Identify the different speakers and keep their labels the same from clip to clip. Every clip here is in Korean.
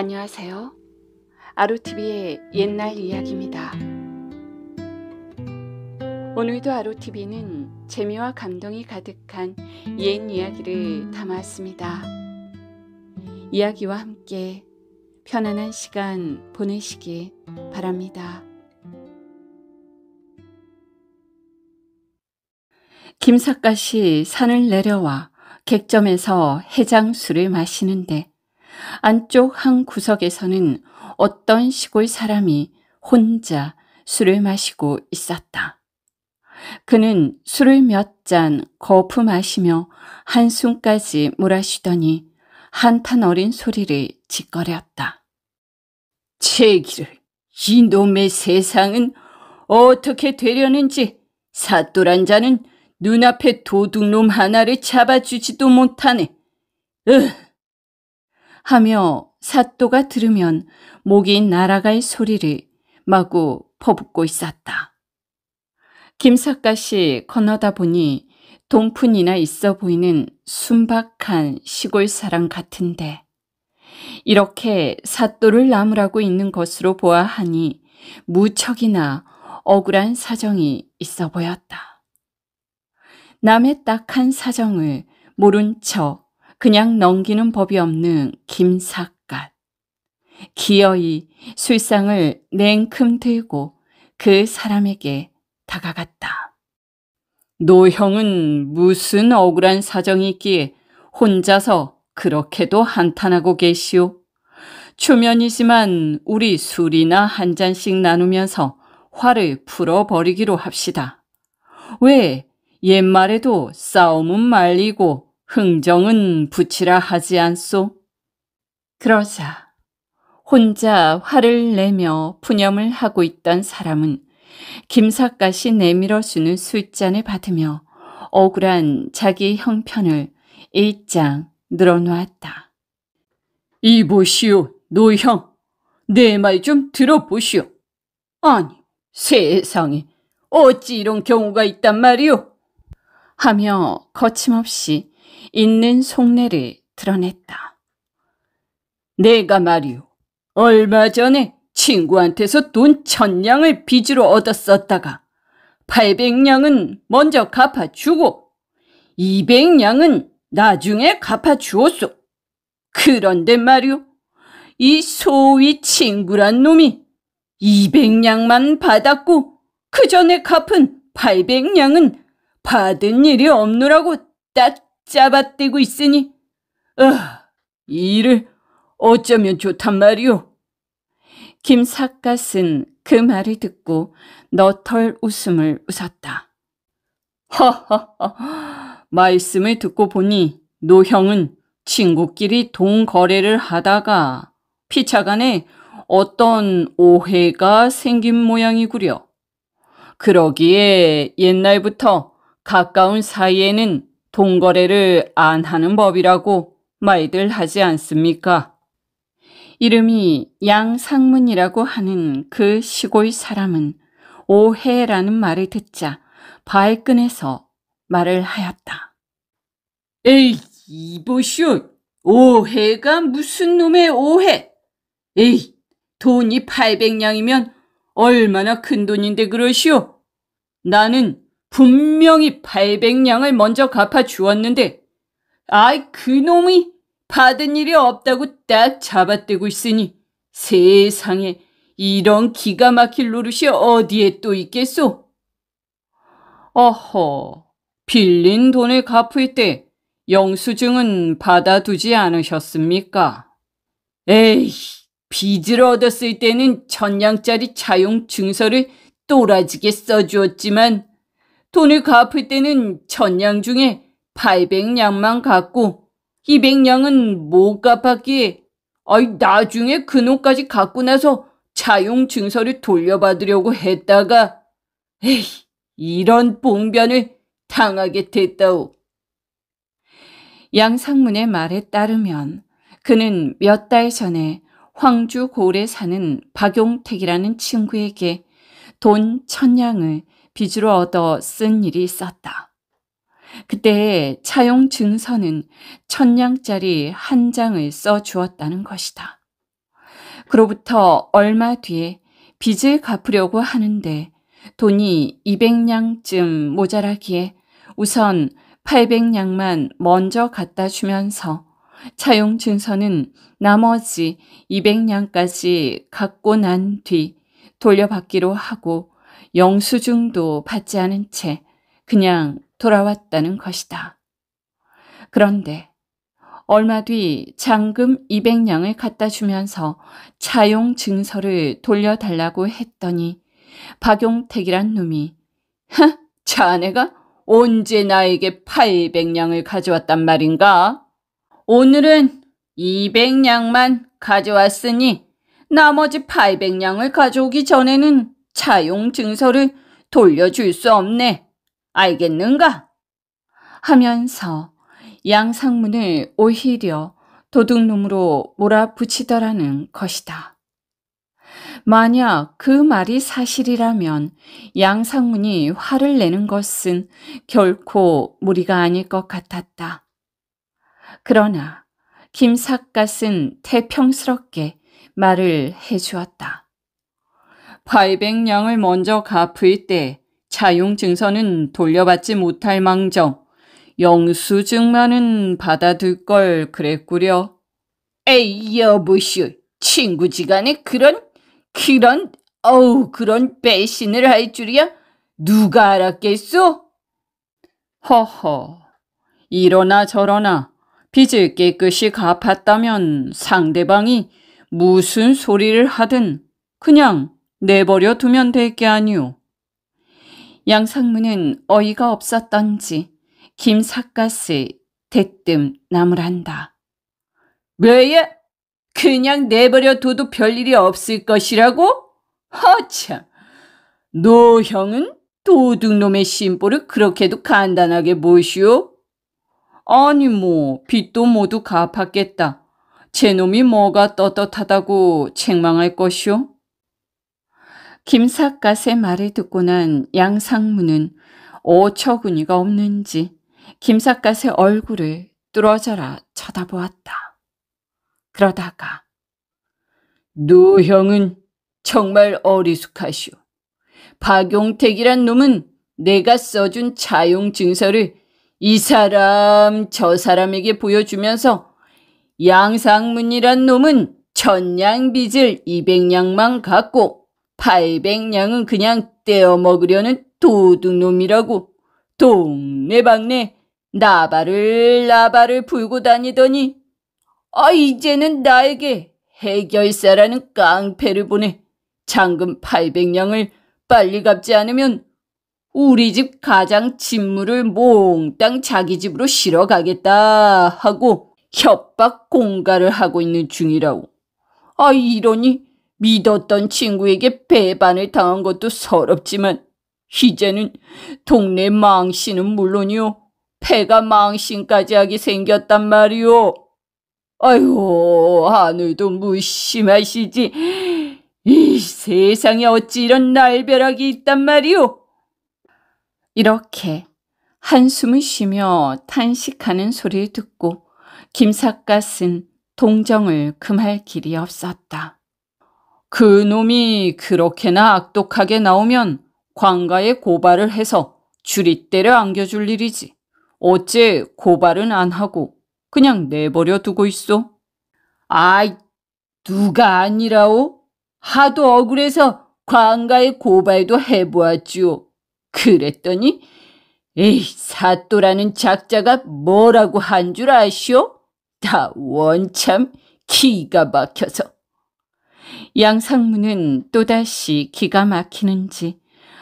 Speaker 1: 안녕하세요. 아로TV의 옛날 이야기입니다. 오늘도 아로TV는 재미와 감동이 가득한 옛 이야기를 담았습니다. 이야기와 함께 편안한 시간 보내시기 바랍니다. 김삿갓이 산을 내려와 객점에서 해장술을 마시는데 안쪽 한 구석에서는 어떤 시골 사람이 혼자 술을 마시고 있었다. 그는 술을 몇 잔 거품하시며 한숨까지 몰아쉬더니 한탄 어린 소리를 짓거렸다. 제기를 이놈의 세상은 어떻게 되려는지 사또란 자는 눈앞에 도둑놈 하나를 잡아주지도 못하네. 으! 하며 사또가 들으면 목이 날아갈 소리를 마구 퍼붓고 있었다. 김삿갓이 건너다 보니 동푼이나 있어 보이는 순박한 시골 사람 같은데 이렇게 사또를 나무라고 있는 것으로 보아하니 무척이나 억울한 사정이 있어 보였다. 남의 딱한 사정을 모른 척 그냥 넘기는 법이 없는 김삿갓. 기어이 술상을 냉큼 들고 그 사람에게 다가갔다. 노형은 무슨 억울한 사정이 있기에 혼자서 그렇게도 한탄하고 계시오. 초면이지만 우리 술이나 한 잔씩 나누면서 화를 풀어버리기로 합시다. 왜 옛말에도 싸움은 말리고 흥정은 붙이라 하지 않소. 그러자 혼자 화를 내며 푸념을 하고 있던 사람은 김삿갓이 내밀어 주는 술잔을 받으며 억울한 자기 형편을 일장 늘어놓았다. 이보시오, 노형. 내 말 좀 들어보시오. 아니, 세상에 어찌 이런 경우가 있단 말이오? 하며 거침없이 있는 속내를 드러냈다. 내가 말이오. 얼마 전에 친구한테서 돈 천냥을 빚으로 얻었었다가 800냥은 먼저 갚아주고 200냥은 나중에 갚아주었소. 그런데 말이오. 이 소위 친구란 놈이 200냥만 받았고 그 전에 갚은 800냥은 받은 일이 없느라고 딱 짜밭대고 있으니 어, 이 일을 어쩌면 좋단 말이오. 김삿갓은 그 말을 듣고 너털 웃음을 웃었다. 허허허, 말씀을 듣고 보니 노형은 친구끼리 동거래를 하다가 피차간에 어떤 오해가 생긴 모양이구려. 그러기에 옛날부터 가까운 사이에는 동거래를 안 하는 법이라고 말들 하지 않습니까? 이름이 양상문이라고 하는 그 시골 사람은 오해라는 말을 듣자 발끈해서 말을 하였다. 에이, 이보시오. 오해가 무슨 놈의 오해? 에이, 돈이 800냥이면 얼마나 큰 돈인데 그러시오? 나는 분명히 800냥을 먼저 갚아주었는데 아이 그놈이 받은 일이 없다고 딱 잡아떼고 있으니 세상에 이런 기가 막힐 노릇이 어디에 또 있겠소? 어허, 빌린 돈을 갚을 때 영수증은 받아두지 않으셨습니까? 에이, 빚을 얻었을 때는 천냥짜리 차용 증서를 또라지게 써주었지만 돈을 갚을 때는 천냥 중에 800냥만 갚고 200냥은 못 갚았기에 아이 나중에 그놈까지 갖고 나서 차용 증서를 돌려받으려고 했다가 에이 이런 봉변을 당하게 됐다오. 양상문의 말에 따르면 그는 몇 달 전에 황주 고래 사는 박용택이라는 친구에게 돈 천냥을 빚으로 얻어 쓴 일이 있었다. 그때 차용 증서는 천냥짜리 한 장을 써 주었다는 것이다. 그로부터 얼마 뒤에 빚을 갚으려고 하는데 돈이 200냥쯤 모자라기에 우선 800냥만 먼저 갖다 주면서 차용 증서는 나머지 200냥까지 갖고 난 뒤 돌려받기로 하고 영수증도 받지 않은 채 그냥 돌아왔다는 것이다. 그런데 얼마 뒤 잔금 200냥을 갖다 주면서 차용 증서를 돌려달라고 했더니 박용택이란 놈이 헉, 자네가 언제 나에게 800냥을 가져왔단 말인가? 오늘은 200냥만 가져왔으니 나머지 800냥을 가져오기 전에는 차용 증서를 돌려줄 수 없네. 알겠는가? 하면서 양상문을 오히려 도둑놈으로 몰아붙이더라는 것이다. 만약 그 말이 사실이라면 양상문이 화를 내는 것은 결코 무리가 아닐 것 같았다. 그러나 김삿갓은 태평스럽게 말을 해주었다. 800량을 먼저 갚을 때 차용증서는 돌려받지 못할 망정, 영수증만은 받아둘 걸 그랬구려. 에이 여보슈, 친구지간에 그런, 그런, 어우 그런 배신을 할 줄이야? 누가 알았겠소? 허허, 이러나 저러나 빚을 깨끗이 갚았다면 상대방이 무슨 소리를 하든 그냥 내버려 두면 될 게 아니오. 양상무는 어이가 없었던지 김삿갓을 대뜸 나무란다. 왜야? 그냥 내버려 둬도 별일이 없을 것이라고? 허참, 노형은 도둑놈의 심보를 그렇게도 간단하게 모시오? 아니 뭐 빚도 모두 갚았겠다. 제놈이 뭐가 떳떳하다고 책망할 것이오? 김삿갓의 말을 듣고 난양상무는오처구니가 없는지 김삿갓의 얼굴을 뚫어져라 쳐다보았다. 그러다가 노형은 정말 어리숙하시오. 박용택이란 놈은 내가 써준 차용 증서를 이 사람 저 사람에게 보여주면서 양상문이란 놈은 천냥빚을 200냥만 갖고 8 0 0냥은 그냥 떼어 먹으려는 도둑놈이라고 동네방네 나발을 나발을 불고 다니더니 아 이제는 나에게 해결사라는 깡패를 보내 잔금 8 0 0냥을 빨리 갚지 않으면 우리 집 가장 진물을 몽땅 자기 집으로 실어 가겠다 하고 협박 공갈을 하고 있는 중이라고. 아 이러니 믿었던 친구에게 배반을 당한 것도 서럽지만 이제는 동네 망신은 물론이요. 폐가 망신까지 하게 생겼단 말이오. 아유, 하늘도 무심하시지. 이 세상에 어찌 이런 날벼락이 있단 말이오. 이렇게 한숨을 쉬며 탄식하는 소리를 듣고 김삿갓은 동정을 금할 길이 없었다. 그 놈이 그렇게나 악독하게 나오면 광가에 고발을 해서 줄이 때려 안겨줄 일이지. 어째 고발은 안 하고 그냥 내버려 두고 있어? 아이, 누가 아니라오? 하도 억울해서 광가에 고발도 해보았지요. 그랬더니 에이, 사또라는 작자가 뭐라고 한 줄 아시오? 다 원참 기가 막혀서. 양상무는 또다시 기가 막히는지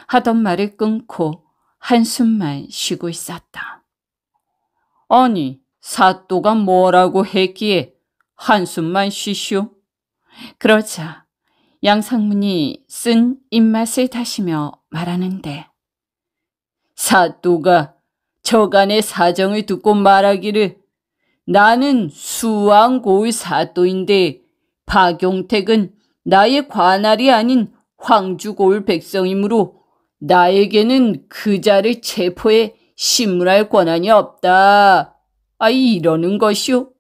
Speaker 1: 하던 말을 끊고 한숨만 쉬고 있었다. 아니, 사또가 뭐라고 했기에 한숨만 쉬시오. 그러자 양상문이 쓴 입맛을 다시며 말하는데 사또가 저간의 사정을 듣고 말하기를 나는 수왕고의 사또인데 박용택은 나의 관할이 아닌 황주고을 백성이므로 나에게는 그 자를 체포해 신문할 권한이 없다. 아이 이러는 것이오.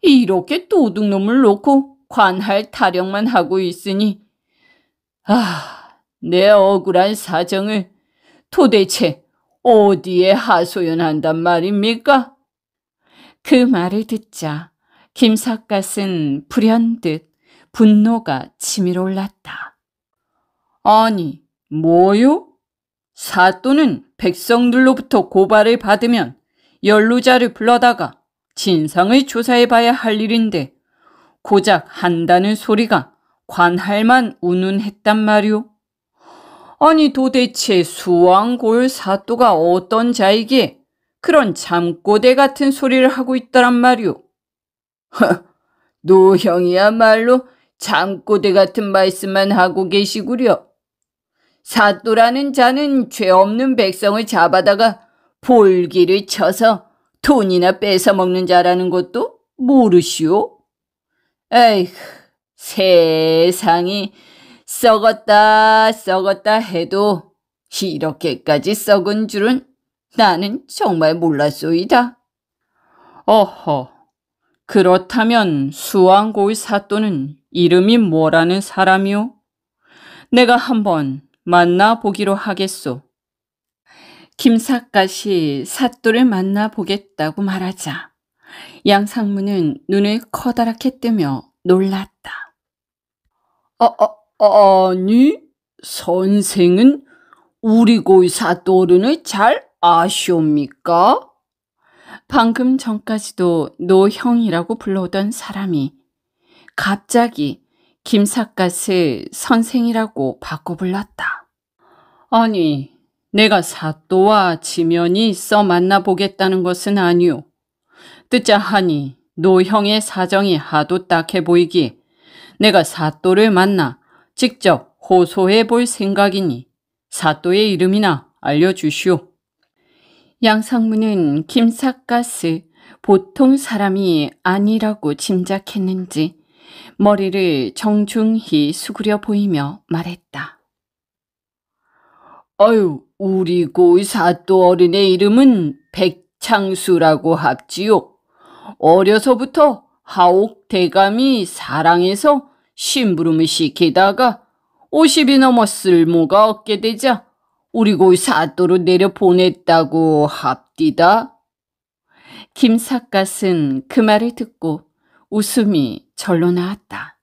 Speaker 1: 이렇게 도둑놈을 놓고 관할 타령만 하고 있으니 아, 내 억울한 사정을 도대체 어디에 하소연한단 말입니까? 그 말을 듣자 김석갓은 불현듯 분노가 치밀어 올랐다. 아니, 뭐요? 사또는 백성들로부터 고발을 받으면 연루자를 불러다가 진상을 조사해 봐야 할 일인데 고작 한다는 소리가 관할만 운운했단 말이오. 아니 도대체 수왕골 사또가 어떤 자이기에 그런 잠꼬대 같은 소리를 하고 있더란 말이오. 노형이야말로 잠꼬대 같은 말씀만 하고 계시구려. 사또라는 자는 죄 없는 백성을 잡아다가 볼기를 쳐서 돈이나 뺏어먹는 자라는 것도 모르시오. 에휴, 세상이 썩었다 썩었다 해도 이렇게까지 썩은 줄은 나는 정말 몰랐소이다. 어허, 그렇다면 수왕고의 사또는 이름이 뭐라는 사람이오? 내가 한번 만나보기로 하겠소. 김삿갓이 사또를 만나보겠다고 말하자 양상무는 눈을 커다랗게 뜨며 놀랐다. 아, 아, 아니, 선생은 우리 고의 사또른을 잘 아시옵니까? 방금 전까지도 노형이라고 불러오던 사람이 갑자기 김삿갓을 선생이라고 바꿔 불렀다. 아니, 내가 사또와 지면이 있어 만나보겠다는 것은 아니오. 듣자 하니 노형의 사정이 하도 딱해 보이기에 내가 사또를 만나 직접 호소해 볼 생각이니 사또의 이름이나 알려주시오. 양상무는 김삿갓을 보통 사람이 아니라고 짐작했는지 머리를 정중히 수그려 보이며 말했다. 아유, 우리 고사또 어른의 이름은 백창수라고 합지요. 어려서부터 하옥 대감이 사랑해서 심부름을 시키다가 50이 넘어 쓸모가 없게 되자 우리 고사또로 내려 보냈다고 합디다. 김삿갓은 그 말을 듣고 웃음이 절로 나왔다.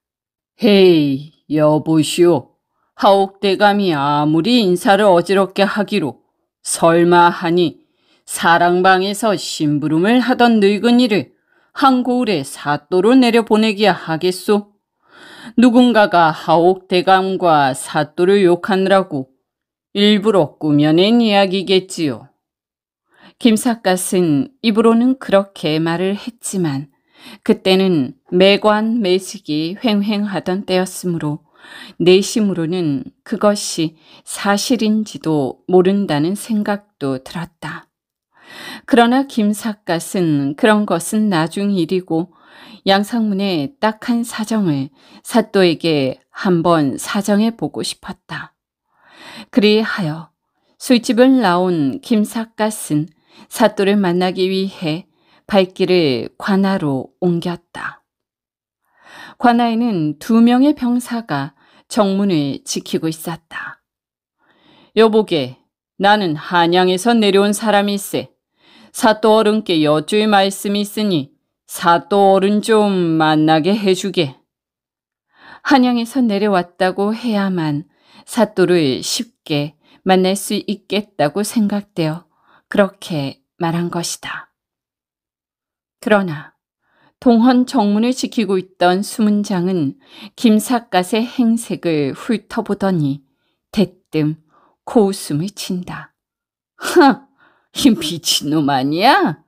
Speaker 1: 헤이, 여보시오. 하옥대감이 아무리 인사를 어지럽게 하기로 설마 하니 사랑방에서 심부름을 하던 늙은이를 한고울에 사또로 내려보내기야 하겠소. 누군가가 하옥대감과 사또를 욕하느라고 일부러 꾸며낸 이야기겠지요. 김삿갓은 입으로는 그렇게 말을 했지만 그때는 매관 매식이 횡행하던 때였으므로 내심으로는 그것이 사실인지도 모른다는 생각도 들었다. 그러나 김삿갓은 그런 것은 나중 일이고 양상문의 딱한 사정을 사또에게 한번 사정해 보고 싶었다. 그리하여 술집을 나온 김삿갓은 사또를 만나기 위해 발길을 관아로 옮겼다. 관아에는 두 명의 병사가 정문을 지키고 있었다. 여보게, 나는 한양에서 내려온 사람일세 사또 어른께 여의 말씀이 있으니 사또 어른 좀 만나게 해주게. 한양에서 내려왔다고 해야만 사또를 쉽게 만날 수 있겠다고 생각되어 그렇게 말한 것이다. 그러나 동헌 정문을 지키고 있던 수문장은 김삿갓의 행색을 훑어보더니 대뜸 고웃음을 친다. 흥! 이 미친놈 아니야?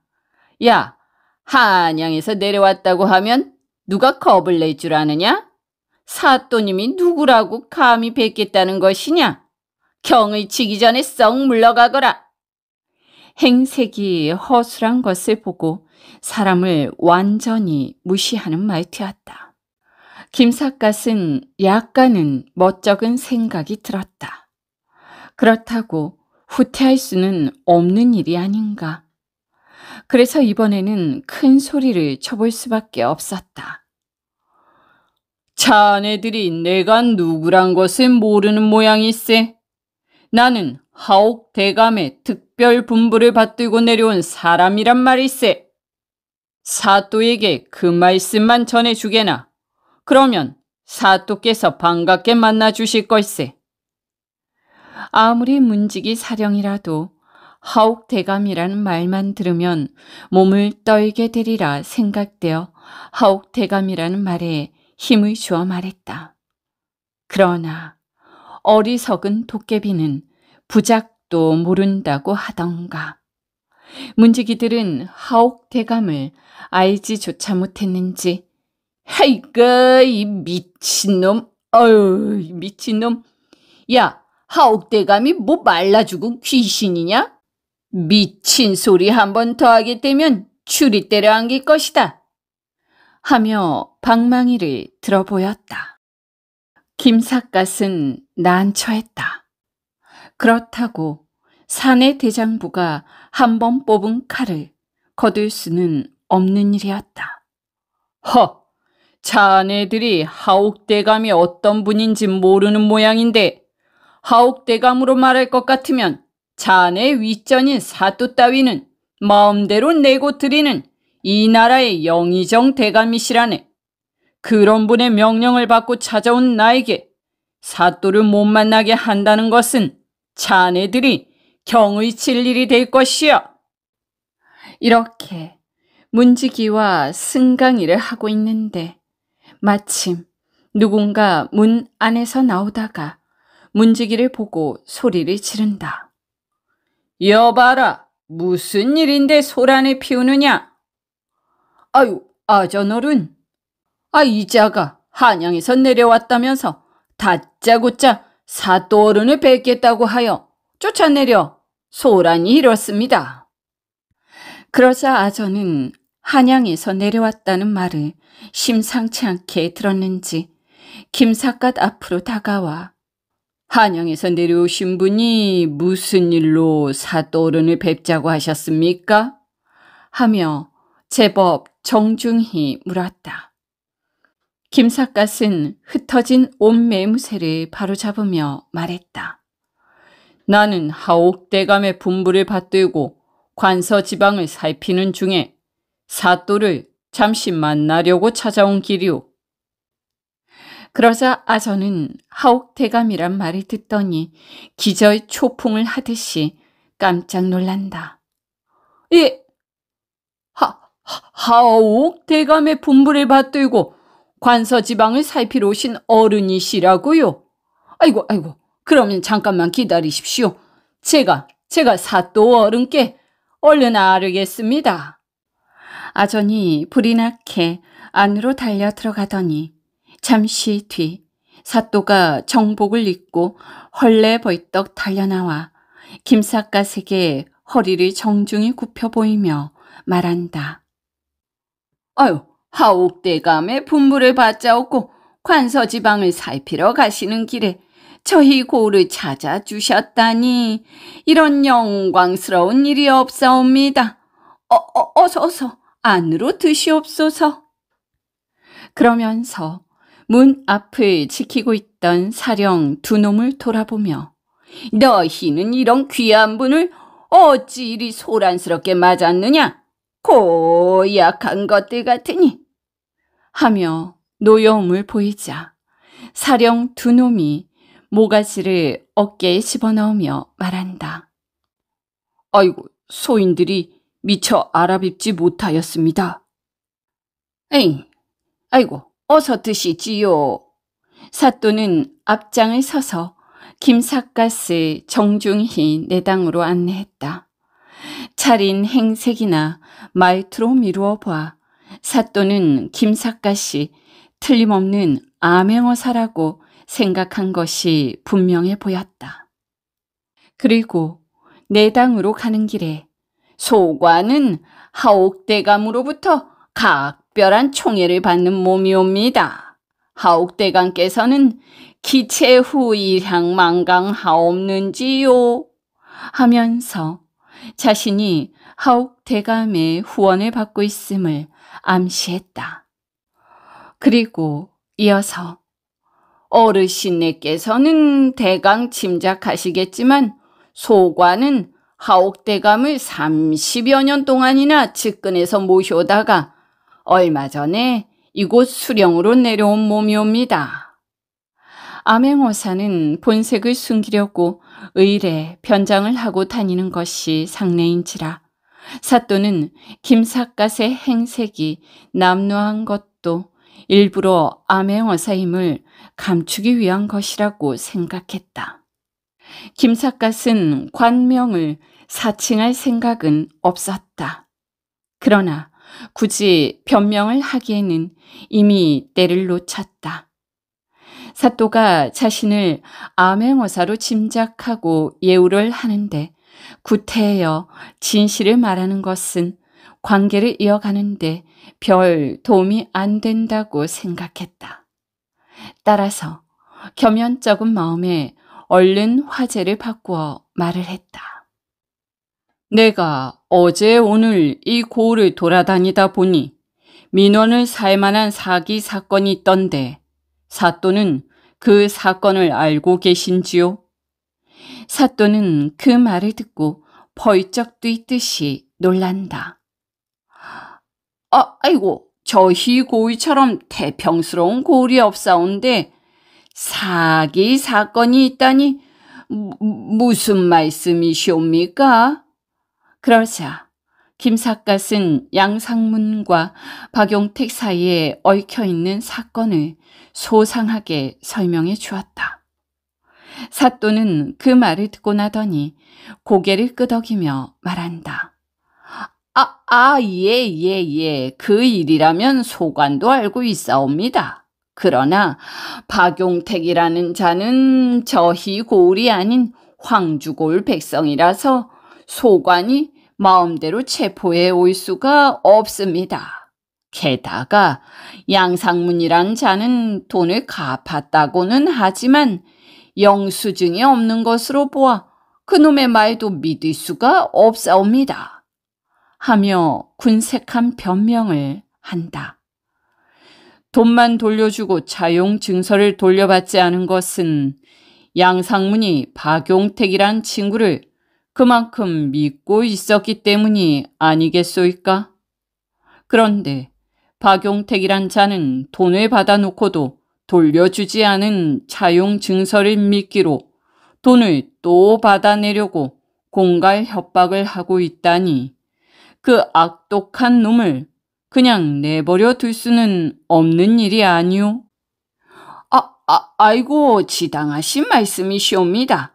Speaker 1: 야, 한양에서 내려왔다고 하면 누가 겁을 낼 줄 아느냐? 사또님이 누구라고 감히 뵙겠다는 것이냐? 경을 치기 전에 썩 물러가거라. 행색이 허술한 것을 보고 사람을 완전히 무시하는 말투였다. 김삿갓은 약간은 멋쩍은 생각이 들었다. 그렇다고 후퇴할 수는 없는 일이 아닌가. 그래서 이번에는 큰 소리를 쳐볼 수밖에 없었다. 자네들이 내가 누구란 것을 모르는 모양이세. 나는 하옥 대감의 특별 분부를 받들고 내려온 사람이란 말이세. 사또에게 그 말씀만 전해주게나. 그러면 사또께서 반갑게 만나 주실 걸세. 아무리 문지기 사령이라도 하옥 대감이라는 말만 들으면 몸을 떨게 되리라 생각되어 하옥 대감이라는 말에 힘을 주어 말했다. 그러나 어리석은 도깨비는 부작도 모른다고 하던가. 문지기들은 하옥 대감을 알지조차 못했는지 하이고이 미친놈 어유 미친놈 야 하옥 대감이 뭐 말라 죽은 귀신이냐? 미친 소리 한 번 더 하게 되면 추리 때려 안길 것이다. 하며 방망이를 들어 보였다. 김삿갓은 난처했다. 그렇다고 사내 대장부가 한번 뽑은 칼을 거둘 수는 없는 일이었다. 허! 자네들이 하옥대감이 어떤 분인지 모르는 모양인데 하옥대감으로 말할 것 같으면 자네 윗전인 사또 따위는 마음대로 내고 드리는 이 나라의 영의정 대감이시라네. 그런 분의 명령을 받고 찾아온 나에게 사또를 못 만나게 한다는 것은 자네들이 경의칠 일이 될것이여 이렇게 문지기와 승강이를 하고 있는데 마침 누군가 문 안에서 나오다가 문지기를 보고 소리를 지른다. 여봐라, 무슨 일인데 소란을 피우느냐? 아유, 아저너른. 아, 이자가 한양에서 내려왔다면서 다짜고짜 사또어른을 뵙겠다고 하여 쫓아내려 소란이 일었습니다. 그러자 아저는 한양에서 내려왔다는 말을 심상치 않게 들었는지 김삿갓 앞으로 다가와 한양에서 내려오신 분이 무슨 일로 사도른을 뵙자고 하셨습니까? 하며 제법 정중히 물었다. 김삿갓은 흩어진 옷매무새를 바로잡으며 말했다. 나는 하옥대감의 분부를 받들고 관서 지방을 살피는 중에 사또를 잠시 만나려고 찾아온 길이오. 그러자 아서는 하옥대감이란 말을 듣더니 기저의 초풍을 하듯이 깜짝 놀란다. 예, 하, 하 하옥대감의 분부를 받들고 관서지방을 살피러 오신 어른이시라고요? 아이고, 아이고, 그러면 잠깐만 기다리십시오. 제가, 제가 사또 어른께 얼른 아르겠습니다. 아전이 불이 나게 안으로 달려 들어가더니 잠시 뒤 사또가 정복을 입고 헐레 벌떡 달려나와 김삿갓에게 허리를 정중히 굽혀 보이며 말한다. 아유, 하옥대감의 분부를 받자옵고 관서지방을 살피러 가시는 길에 저희 고을 찾아주셨다니 이런 영광스러운 일이 없사옵니다. 어, 어, 어서 어서 안으로 드시옵소서. 그러면서 문 앞을 지키고 있던 사령 두 놈을 돌아보며 너희는 이런 귀한 분을 어찌 이리 소란스럽게 맞았느냐? 고약한 것들 같으니 하며 노여움을 보이자 사령 두 놈이 모가지를 어깨에 집어넣으며 말한다. 아이고, 소인들이 미처 알아뵙지 못하였습니다. 에잉, 아이고, 어서 드시지요. 사또는 앞장을 서서 김삿갓을 정중히 내당으로 안내했다. 차린 행색이나 말투로 미루어 봐 사또는 김삿갓이 틀림없는 암행어사라고 생각한 것이 분명해 보였다. 그리고 내당으로 가는 길에 소관은 하옥대감으로부터 각별한 총애를 받는 몸이옵니다. 하옥대감께서는 기체 후 일향 망강하옵는지요 하면서 자신이 하옥대감의 후원을 받고 있음을 암시했다. 그리고 이어서 어르신네께서는 대강 짐작하시겠지만 소관은 하옥대감을 30여 년 동안이나 측근에서 모셔다가 얼마 전에 이곳 수령으로 내려온 몸이옵니다. 암행어사는 본색을 숨기려고 의뢰, 변장을 하고 다니는 것이 상례인지라 사또는 김삿갓의 행색이 남루한 것도 일부러 암행어사임을 감추기 위한 것이라고 생각했다. 김삿갓은 관명을 사칭할 생각은 없었다. 그러나 굳이 변명을 하기에는 이미 때를 놓쳤다. 사또가 자신을 암행어사로 짐작하고 예우를 하는데 구태여 진실을 말하는 것은 관계를 이어가는데 별 도움이 안 된다고 생각했다. 따라서 겸연쩍은 마음에 얼른 화제를 바꾸어 말을 했다. 내가 어제 오늘 이 고을을 돌아다니다 보니 민원을 살 만한 사기 사건이 있던데 사또는 그 사건을 알고 계신지요? 사또는 그 말을 듣고 벌쩍 뛰듯이 놀란다. 아, 아이고, 저희 고의처럼 태평스러운 고리 없사온데 사기 사건이 있다니 무슨 말씀이시옵니까? 그러자 김삿갓은 양상문과 박용택 사이에 얽혀 있는 사건을 소상하게 설명해 주었다. 사또는 그 말을 듣고 나더니 고개를 끄덕이며 말한다. 아, 예, 예, 예. 그 일이라면 소관도 알고 있사옵니다. 그러나 박용택이라는 자는 저희 고을이 아닌 황주고을 백성이라서 소관이 마음대로 체포해 올 수가 없습니다. 게다가 양상문이란 자는 돈을 갚았다고는 하지만 영수증이 없는 것으로 보아 그놈의 말도 믿을 수가 없사옵니다. 하며 군색한 변명을 한다. 돈만 돌려주고 차용 증서를 돌려받지 않은 것은 양상문이 박용택이란 친구를 그만큼 믿고 있었기 때문이 아니겠소이까? 그런데 박용택이란 자는 돈을 받아놓고도 돌려주지 않은 차용 증서를 믿기로 돈을 또 받아내려고 공갈 협박을 하고 있다니 그 악독한 놈을 그냥 내버려 둘 수는 없는 일이 아니오. 아, 아, 아이고, 지당하신 말씀이시옵니다.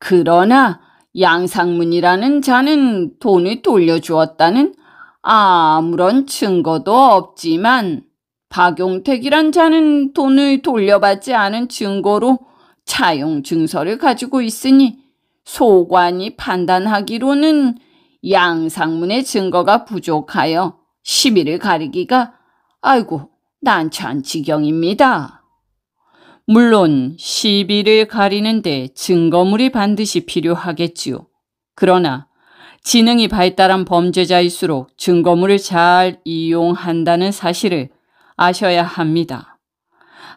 Speaker 1: 그러나 양상문이라는 자는 돈을 돌려주었다는 아무런 증거도 없지만 박용택이란 자는 돈을 돌려받지 않은 증거로 차용 증서를 가지고 있으니 소관이 판단하기로는 양상문의 증거가 부족하여 시비를 가리기가 아이고 난처한 지경입니다. 물론 시비를 가리는데 증거물이 반드시 필요하겠지요. 그러나 지능이 발달한 범죄자일수록 증거물을 잘 이용한다는 사실을 아셔야 합니다.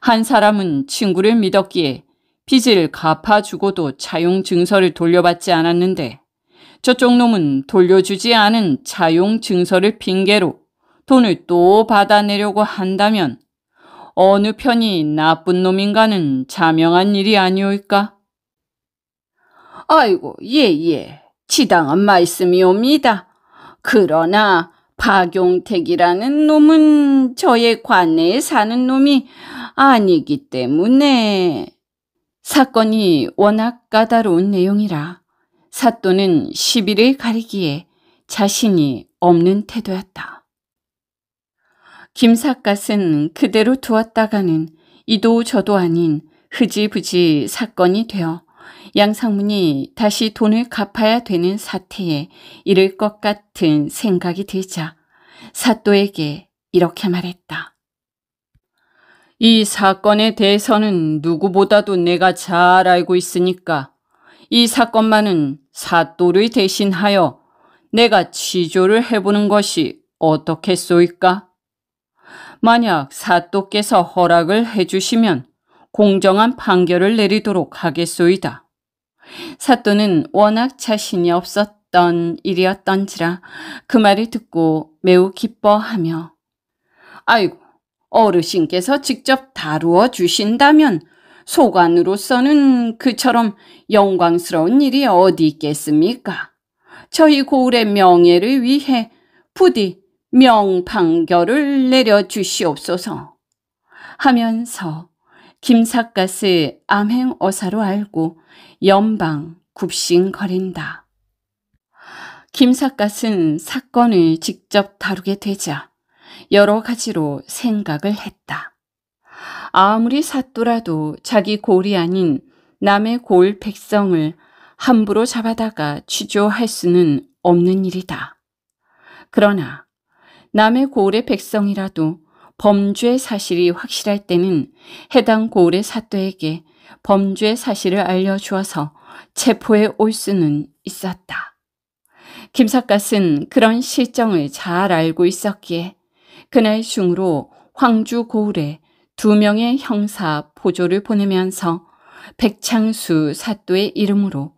Speaker 1: 한 사람은 친구를 믿었기에 빚을 갚아주고도 차용 증서를 돌려받지 않았는데 저쪽 놈은 돌려주지 않은 차용 증서를 핑계로 돈을 또 받아내려고 한다면 어느 편이 나쁜 놈인가는 자명한 일이 아니올까? 아이고, 예, 예. 지당한 말씀이옵니다. 그러나 박용택이라는 놈은 저의 관내에 사는 놈이 아니기 때문에 사건이 워낙 까다로운 내용이라 사또는 시비를 가리기에 자신이 없는 태도였다. 김삿갓은 그대로 두었다가는 이도 저도 아닌 흐지부지 사건이 되어 양상문이 다시 돈을 갚아야 되는 사태에 이를 것 같은 생각이 들자 사또에게 이렇게 말했다. 이 사건에 대해서는 누구보다도 내가 잘 알고 있으니까 이 사건만은 사또를 대신하여 내가 치조를 해보는 것이 어떻겠소이까? 만약 사또께서 허락을 해주시면 공정한 판결을 내리도록 하겠소이다. 사또는 워낙 자신이 없었던 일이었던지라 그 말을 듣고 매우 기뻐하며 아이고 어르신께서 직접 다루어 주신다면 소관으로서는 그처럼 영광스러운 일이 어디 있겠습니까? 저희 고을의 명예를 위해 부디 명판결을 내려주시옵소서 하면서 김삿갓을 암행어사로 알고 연방 굽신거린다. 김삿갓은 사건을 직접 다루게 되자 여러 가지로 생각을 했다. 아무리 샀더라도 자기 골이 아닌 남의 골 백성을 함부로 잡아다가 취조할 수는 없는 일이다. 그러나 남의 고을의 백성이라도 범죄 사실이 확실할 때는 해당 고을의 사또에게 범죄 사실을 알려주어서 체포해 올 수는 있었다. 김삿갓은 그런 실정을 잘 알고 있었기에 그날 중으로 황주 고을에 두 명의 형사 보조를 보내면서 백창수 사또의 이름으로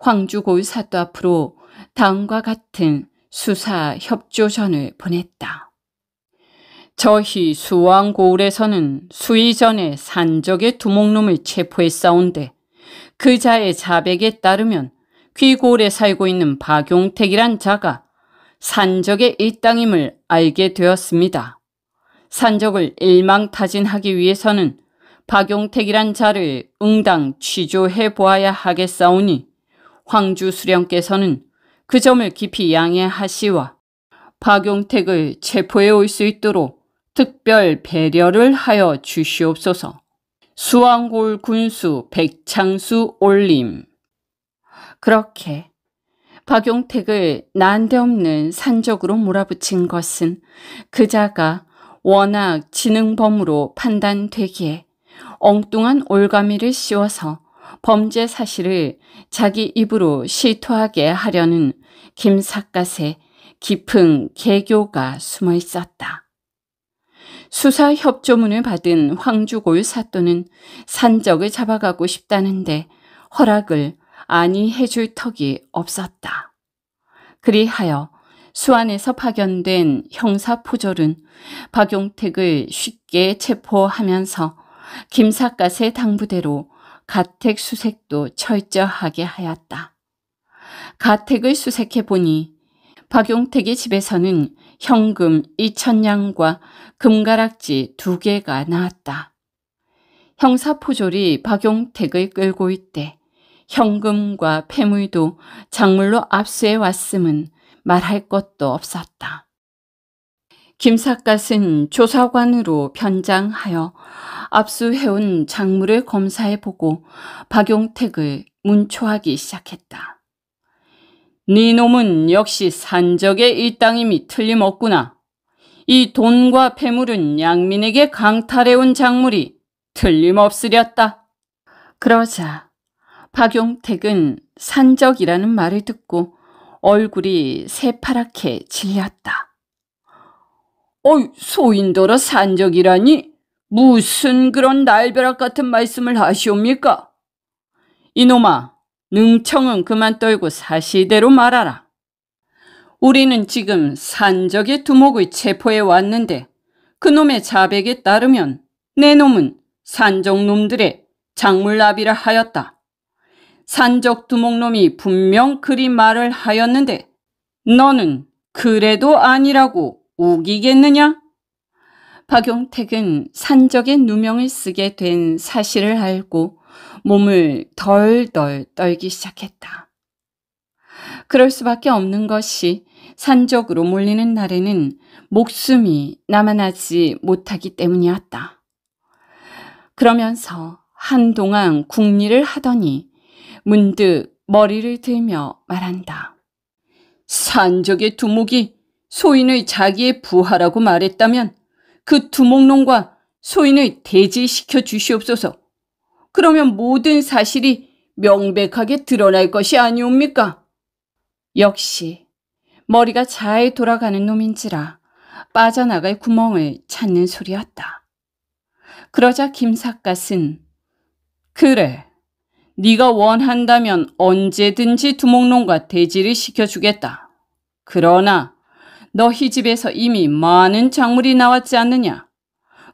Speaker 1: 황주골 사또 앞으로 다음과 같은 수사 협조전을 보냈다. 저희 수왕고을에서는 수의 전에 산적의 두목놈을 체포했사온데 그자의 자백에 따르면 귀고을에 살고 있는 박용택이란 자가 산적의 일당임을 알게 되었습니다. 산적을 일망타진하기 위해서는 박용택이란 자를 응당 취조해 보아야 하겠사오니 황주 수령께서는 그 점을 깊이 양해하시와 박용택을 체포해 올 수 있도록 특별 배려를 하여 주시옵소서. 수왕골 군수 백창수 올림. 그렇게 박용택을 난데없는 산적으로 몰아붙인 것은 그자가 워낙 지능범으로 판단되기에 엉뚱한 올가미를 씌워서 범죄 사실을 자기 입으로 시토하게 하려는 김삿갓의 깊은 개교가 숨어 있었다. 수사 협조문을 받은 황주골 사또는 산적을 잡아가고 싶다는데 허락을 아니 해줄 턱이 없었다. 그리하여 수안에서 파견된 형사포졸은 박용택을 쉽게 체포하면서 김삿갓의 당부대로 가택 수색도 철저하게 하였다. 가택을 수색해 보니 박용택의 집에서는 현금 2천냥과 금가락지 두개가 나왔다. 형사포졸이 박용택을 끌고 있대 현금과 폐물도 작물로 압수해 왔음은 말할 것도 없었다. 김삿갓은 조사관으로 변장하여 압수해온 작물을 검사해보고 박용택을 문초하기 시작했다. 네 놈은 역시 산적의 일당임이 틀림없구나. 이 돈과 폐물은 양민에게 강탈해온 작물이 틀림없으렸다. 그러자 박용택은 산적이라는 말을 듣고 얼굴이 새파랗게 질렸다. 어이, 소인도로 산적이라니? 무슨 그런 날벼락 같은 말씀을 하시옵니까? 이놈아, 능청은 그만 떨고 사실대로 말하라. 우리는 지금 산적의 두목의 체포에 왔는데 그놈의 자백에 따르면 내 놈은 산적놈들의 작물나이라 하였다. 산적 두목놈이 분명 그리 말을 하였는데 너는 그래도 아니라고 우기겠느냐? 박용택은 산적의 누명을 쓰게 된 사실을 알고 몸을 덜덜 떨기 시작했다. 그럴 수밖에 없는 것이 산적으로 몰리는 날에는 목숨이 남아나지 못하기 때문이었다. 그러면서 한동안 궁리를 하더니 문득 머리를 들며 말한다. 산적의 두목이 소인의 자기의 부하라고 말했다면 그두목농과 소인을 대지시켜 주시옵소서. 그러면 모든 사실이 명백하게 드러날 것이 아니옵니까? 역시 머리가 잘 돌아가는 놈인지라 빠져나갈 구멍을 찾는 소리였다. 그러자 김삿갓은 그래 네가 원한다면 언제든지 두목농과 대지를 시켜주겠다. 그러나 너희 집에서 이미 많은 작물이 나왔지 않느냐?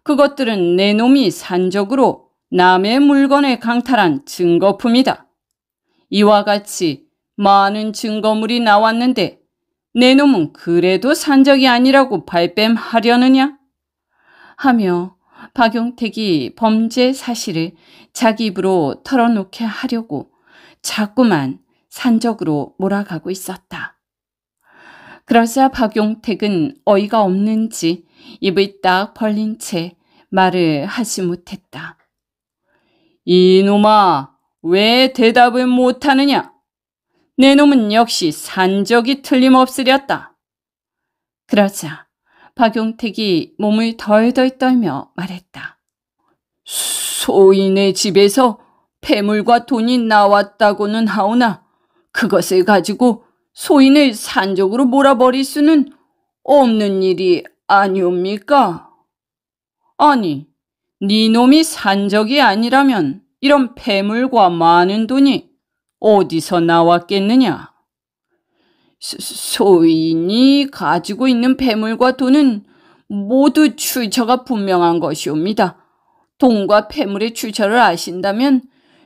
Speaker 1: 그것들은 내 놈이 산적으로 남의 물건을 강탈한 증거품이다. 이와 같이 많은 증거물이 나왔는데 내 놈은 그래도 산적이 아니라고 발뺌하려느냐? 하며 박용택이 범죄 사실을 자기 입으로 털어놓게 하려고 자꾸만 산적으로 몰아가고 있었다. 그러자 박용택은 어이가 없는지 입을 딱 벌린 채 말을 하지 못했다. 이놈아, 왜 대답을 못하느냐? 내 놈은 역시 산적이 틀림없으렸다. 그러자 박용택이 몸을 덜덜 떨며 말했다. 소인의 집에서 폐물과 돈이 나왔다고는 하오나 그것을 가지고 소인을 산적으로 몰아버릴 수는 없는 일이 아니옵니까? 아니, 네 놈이 산적이 아니라면 이런 폐물과 많은 돈이 어디서 나왔겠느냐? 소인이 가지고 있는 폐물과 돈은 모두 출처가 분명한 것이옵니다. 돈과 폐물의 출처를 아신다면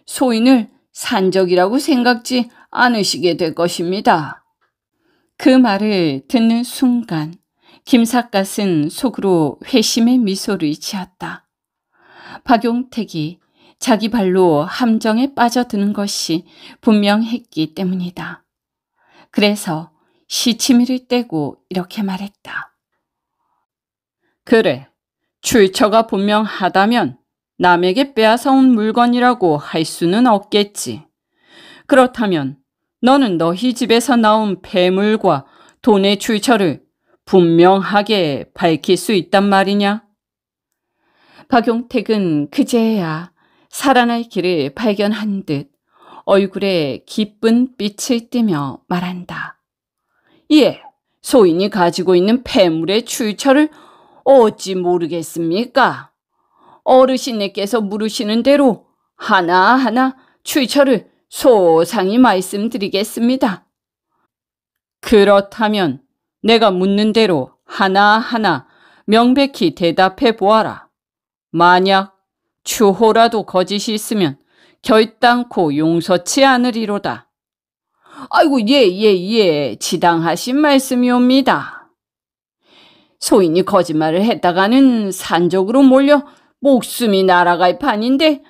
Speaker 1: 소인을 산적이라고 생각지 않으시게 될 것입니다. 그 말을 듣는 순간 김삿갓은 속으로 회심의 미소를 지었다. 박용택이 자기 발로 함정에 빠져드는 것이 분명했기 때문이다. 그래서 시치미를 떼고 이렇게 말했다. 그래, 출처가 분명하다면 남에게 빼앗아온 물건이라고 할 수는 없겠지. 그렇다면 너는 너희 집에서 나온 폐물과 돈의 출처를 분명하게 밝힐 수 있단 말이냐? 박용택은 그제야 살아날 길을 발견한 듯 얼굴에 기쁜 빛을 띠며 말한다. 예, 소인이 가지고 있는 폐물의 출처를 어찌 모르겠습니까? 어르신네께서 물으시는 대로 하나하나 출처를 소상히 말씀드리겠습니다. 그렇다면 내가 묻는 대로 하나하나 명백히 대답해 보아라. 만약 추호라도 거짓이 있으면 결단코 용서치 않으리로다. 아이고, 예, 예, 예, 지당하신 말씀이옵니다. 소인이 거짓말을 했다가는 산적으로 몰려 목숨이 날아갈 판인데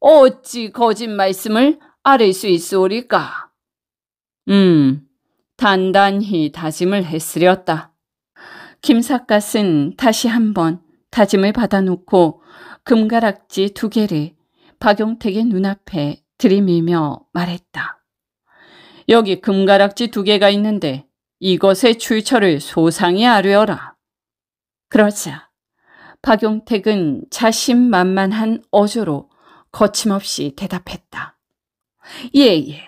Speaker 1: 어찌 거짓 말씀을 아릴 수 있소리까? 음, 단단히 다짐을 했으렸다. 김삿갓은 다시 한번 다짐을 받아놓고 금가락지 두 개를 박용택의 눈앞에 들이밀며 말했다. 여기 금가락지 두 개가 있는데 이것의 출처를 소상히 아뢰어라. 그러자 박용택은 자신만만한 어조로 거침없이 대답했다. 예예, 예.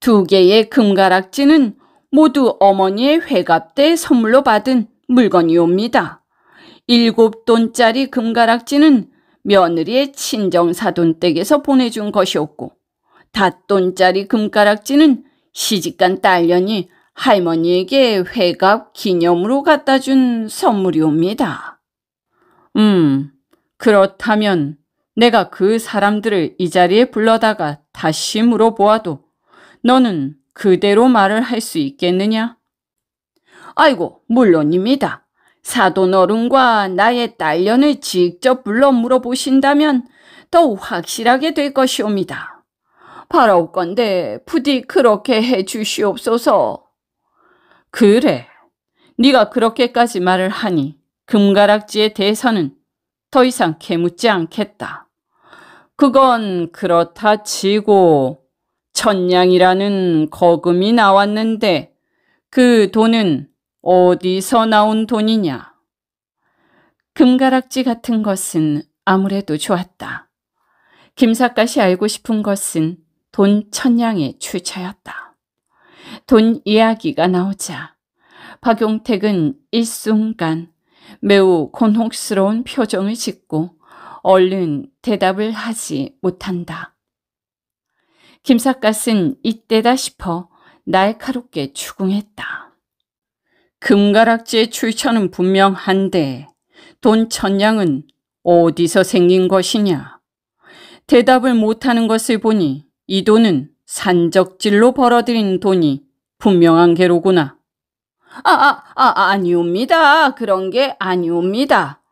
Speaker 1: 두 개의 금가락지는 모두 어머니의 회갑 때 선물로 받은 물건이옵니다. 일곱 돈짜리 금가락지는 며느리의 친정 사돈 댁에서 보내준 것이었고 닷돈짜리 금가락지는 시집간 딸년이 할머니에게 회갑 기념으로 갖다 준 선물이옵니다. 음, 그렇다면 내가 그 사람들을 이 자리에 불러다가 다시 물어보아도 너는 그대로 말을 할 수 있겠느냐? 아이고, 물론입니다. 사돈 어른과 나의 딸년을 직접 불러 물어보신다면 더욱 확실하게 될 것이옵니다. 바라올건데 부디 그렇게 해주시옵소서. 그래. 네가 그렇게까지 말을 하니 금가락지에대해서는더 이상 캐묻지 않겠다. 그건 그렇다 치고 천냥이라는 거금이 나왔는데 그 돈은 어디서 나온 돈이냐? 금가락지 같은 것은 아무래도 좋았다. 김삿갓이 알고 싶은 것은 돈 천냥의 출처였다. 돈 이야기가 나오자 박용택은 일순간 매우 곤혹스러운 표정을 짓고 얼른 대답을 하지 못한다. 김삿갓은 이때다 싶어 날카롭게 추궁했다. 금가락지의 출처는 분명한데 돈 천냥은 어디서 생긴 것이냐. 대답을 못하는 것을 보니 이 돈은 산적질로 벌어들인 돈이 분명한 게로구나. 아, 아, 아, 아니옵니다. 그런 게 아니옵니다.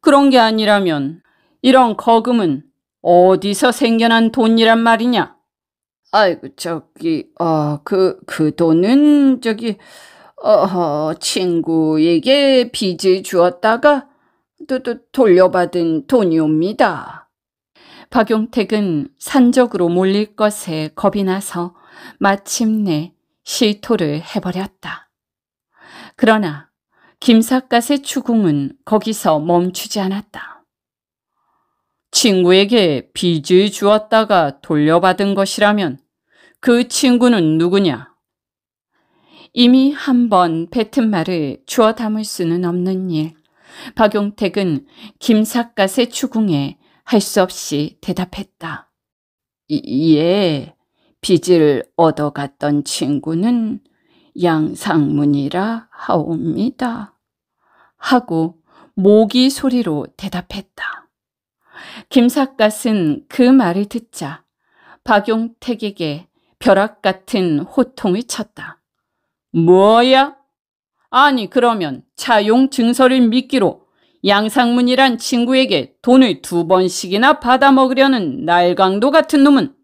Speaker 1: 그런 게 아니라면 이런 거금은 어디서 생겨난 돈이란 말이냐? 아이고, 저기, 아, 그, 그 돈은 저기, 어허, 친구에게 빚을 주었다가 도, 도, 돌려받은 돈이옵니다. 박용택은 산적으로 몰릴 것에 겁이 나서 마침내 실토를 해버렸다. 그러나 김삿갓의 추궁은 거기서 멈추지 않았다. 친구에게 빚을 주었다가 돌려받은 것이라면 그 친구는 누구냐? 이미 한 번 뱉은 말을 주워 담을 수는 없는 일. 박용택은 김삿갓의 추궁에 할 수 없이 대답했다. 예, 빚을 얻어갔던 친구는 양상문이라 하옵니다. 하고 모기 소리로 대답했다. 김삿갓은 그 말을 듣자 박용택에게 벼락 같은 호통을 쳤다. 뭐야? 아니 그러면 차용 증서를 믿기로 양상문이란 친구에게 돈을 두 번씩이나 받아먹으려는 날강도 같은 놈은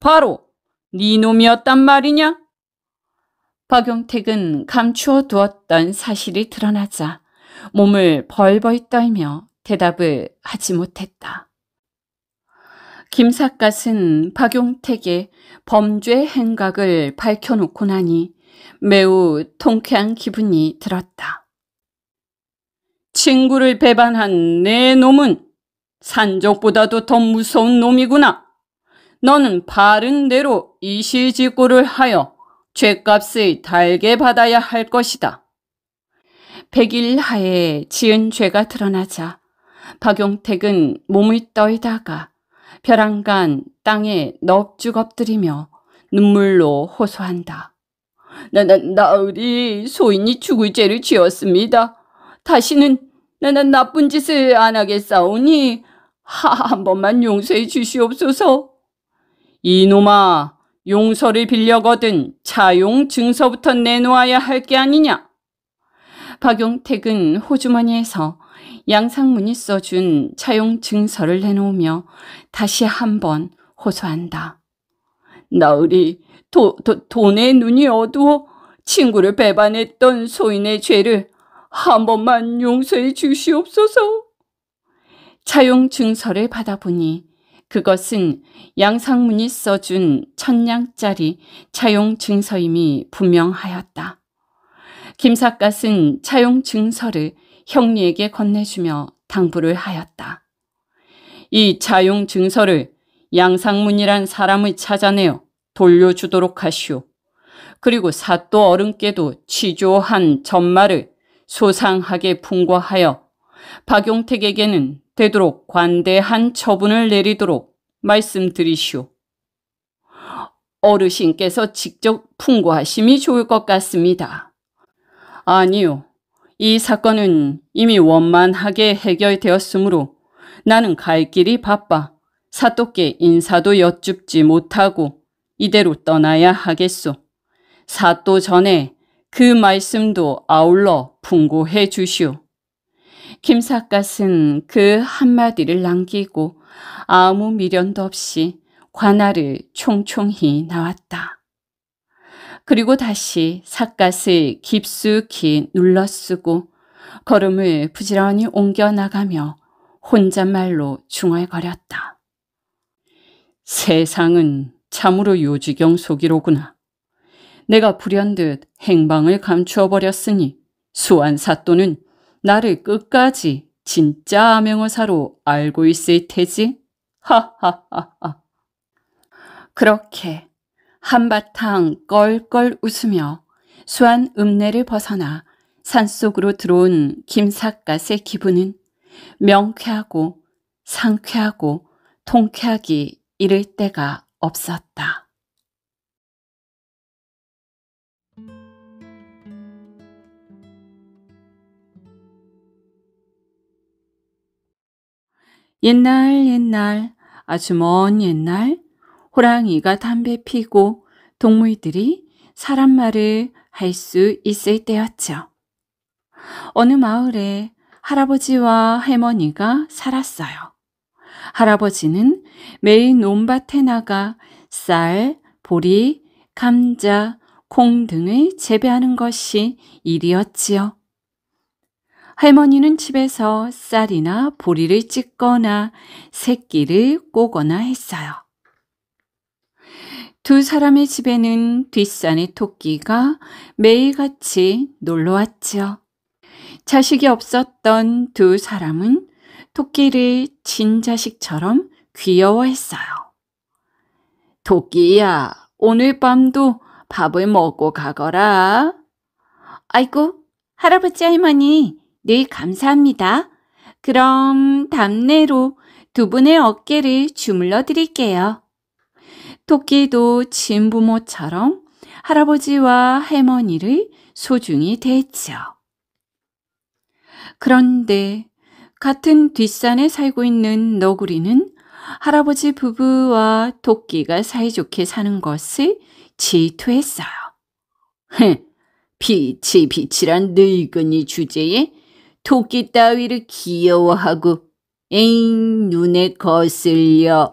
Speaker 1: 바로 네 놈이었단 말이냐? 박용택은 감추어 두었던 사실이 드러나자 몸을 벌벌 떨며 대답을 하지 못했다. 김삿갓은 박용택의 범죄 행각을 밝혀놓고 나니 매우 통쾌한 기분이 들었다. 친구를 배반한 내 놈은 산적보다도 더 무서운 놈이구나. 너는 바른 대로 이시지고를 하여 죄값을 달게 받아야 할 것이다. 백일 하에 지은 죄가 드러나자 박용택은 몸을 떨다가 벼랑간 땅에 넙죽 엎드리며 눈물로 호소한다. 나, 나, 나으리 소인이 죽을 죄를 지었습니다. 다시는 나, 나 나쁜 짓을 안 하겠사오니 하, 한 번만 용서해 주시옵소서. 이놈아, 용서를 빌려거든 차용 증서부터 내놓아야 할 게 아니냐. 박용택은 호주머니에서 양상문이 써준 차용 증서를 내놓으며 다시 한번 호소한다. 나으리 도, 도, 돈에 눈이 어두워 친구를 배반했던 소인의 죄를 한 번만 용서해 주시옵소서. 차용 증서를 받아보니 그것은 양상문이 써준 천냥짜리 차용 증서임이 분명하였다. 김삿갓은 차용 증서를 형리에게 건네주며 당부를 하였다. 이 차용 증서를 양상문이란 사람을 찾아내어 돌려주도록 하시오. 그리고 사또 어른께도 치조한 전말을 소상하게 풍과하여 박용택에게는 되도록 관대한 처분을 내리도록 말씀드리시오. 어르신께서 직접 풍과하심이 좋을 것 같습니다. 아니요. 이 사건은 이미 원만하게 해결되었으므로 나는 갈 길이 바빠 사또께 인사도 여쭙지 못하고 이대로 떠나야 하겠소. 사또 전에 그 말씀도 아울러 분고해 주시오. 김삿갓은 그 한마디를 남기고 아무 미련도 없이 관할을 총총히 나왔다. 그리고 다시 삿갓을 깊숙이 눌러쓰고 걸음을 부지런히 옮겨나가며 혼잣말로 중얼거렸다. 세상은 참으로 요지경 속이로구나. 내가 불현듯 행방을 감추어 버렸으니 수완사또는 나를 끝까지 진짜 암행어사로 알고 있을 테지. 하하하하. 그렇게 한바탕 껄껄 웃으며 수완 읍내를 벗어나 산속으로 들어온 김삿갓의 기분은 명쾌하고 상쾌하고 통쾌하기 이를 때가 없었다. 옛날 옛날 아주 먼 옛날 호랑이가 담배 피고 동물들이 사람 말을 할 수 있을 때였죠. 어느 마을에 할아버지와 할머니가 살았어요. 할아버지는 매일 논밭에 나가 쌀, 보리, 감자, 콩 등을 재배하는 것이 일이었지요. 할머니는 집에서 쌀이나 보리를 찢거나 새끼를 꼬거나 했어요. 두 사람의 집에는 뒷산의 토끼가 매일같이 놀러 왔지요. 자식이 없었던 두 사람은 토끼를 친자식처럼 귀여워했어요. 토끼야, 오늘 밤도 밥을 먹고 가거라. 아이고, 할아버지 할머니, 늘 감사합니다. 그럼 담내로 두 분의 어깨를 주물러 드릴게요. 토끼도 친부모처럼 할아버지와 할머니를 소중히 대했죠. 그런데 같은 뒷산에 살고 있는 너구리는 할아버지 부부와 토끼가 사이좋게 사는 것을 질투했어요. 빛이 빛이란 늙은이 주제에 토끼 따위를 귀여워하고 에잉 눈에 거슬려.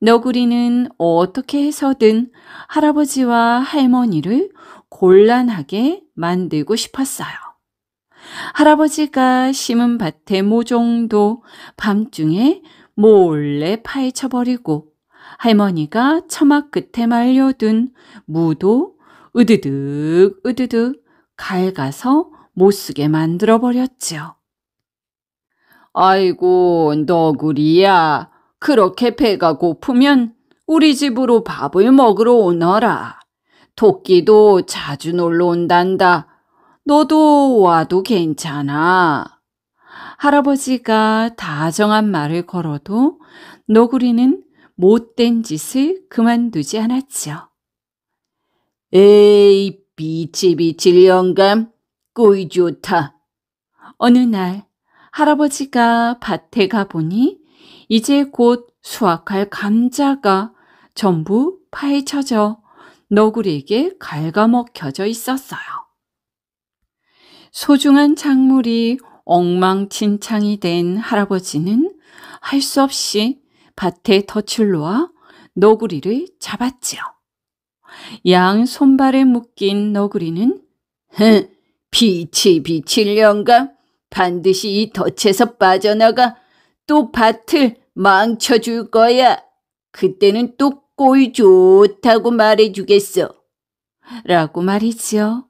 Speaker 1: 너구리는 어떻게 해서든 할아버지와 할머니를 곤란하게 만들고 싶었어요. 할아버지가 심은 밭의 모종도 밤중에 몰래 파헤쳐버리고 할머니가 처막 끝에 말려둔 무도 으드득 으드득 갉아서 못쓰게 만들어버렸지요. 아이고 너구리야 그렇게 배가 고프면 우리 집으로 밥을 먹으러 오너라. 토끼도 자주 놀러 온단다. 너도 와도 괜찮아. 할아버지가 다정한 말을 걸어도 너구리는 못된 짓을 그만두지 않았지요. 에이, 비치비질 영감, 꼴 좋다. 어느 날 할아버지가 밭에 가보니 이제 곧 수확할 감자가 전부 파헤쳐져 너구리에게 갉아먹혀져 있었어요. 소중한 작물이 엉망진창이 된 할아버지는 할 수 없이 밭에 덫을 놓아 너구리를 잡았지요. 양 손발에 묶인 너구리는 흥, 빛이 비칠 영가 반드시 이 덫에서 빠져나가 또 밭을 망쳐줄 거야. 그때는 또 꼴 좋다고 말해주겠어. 라고 말이지요.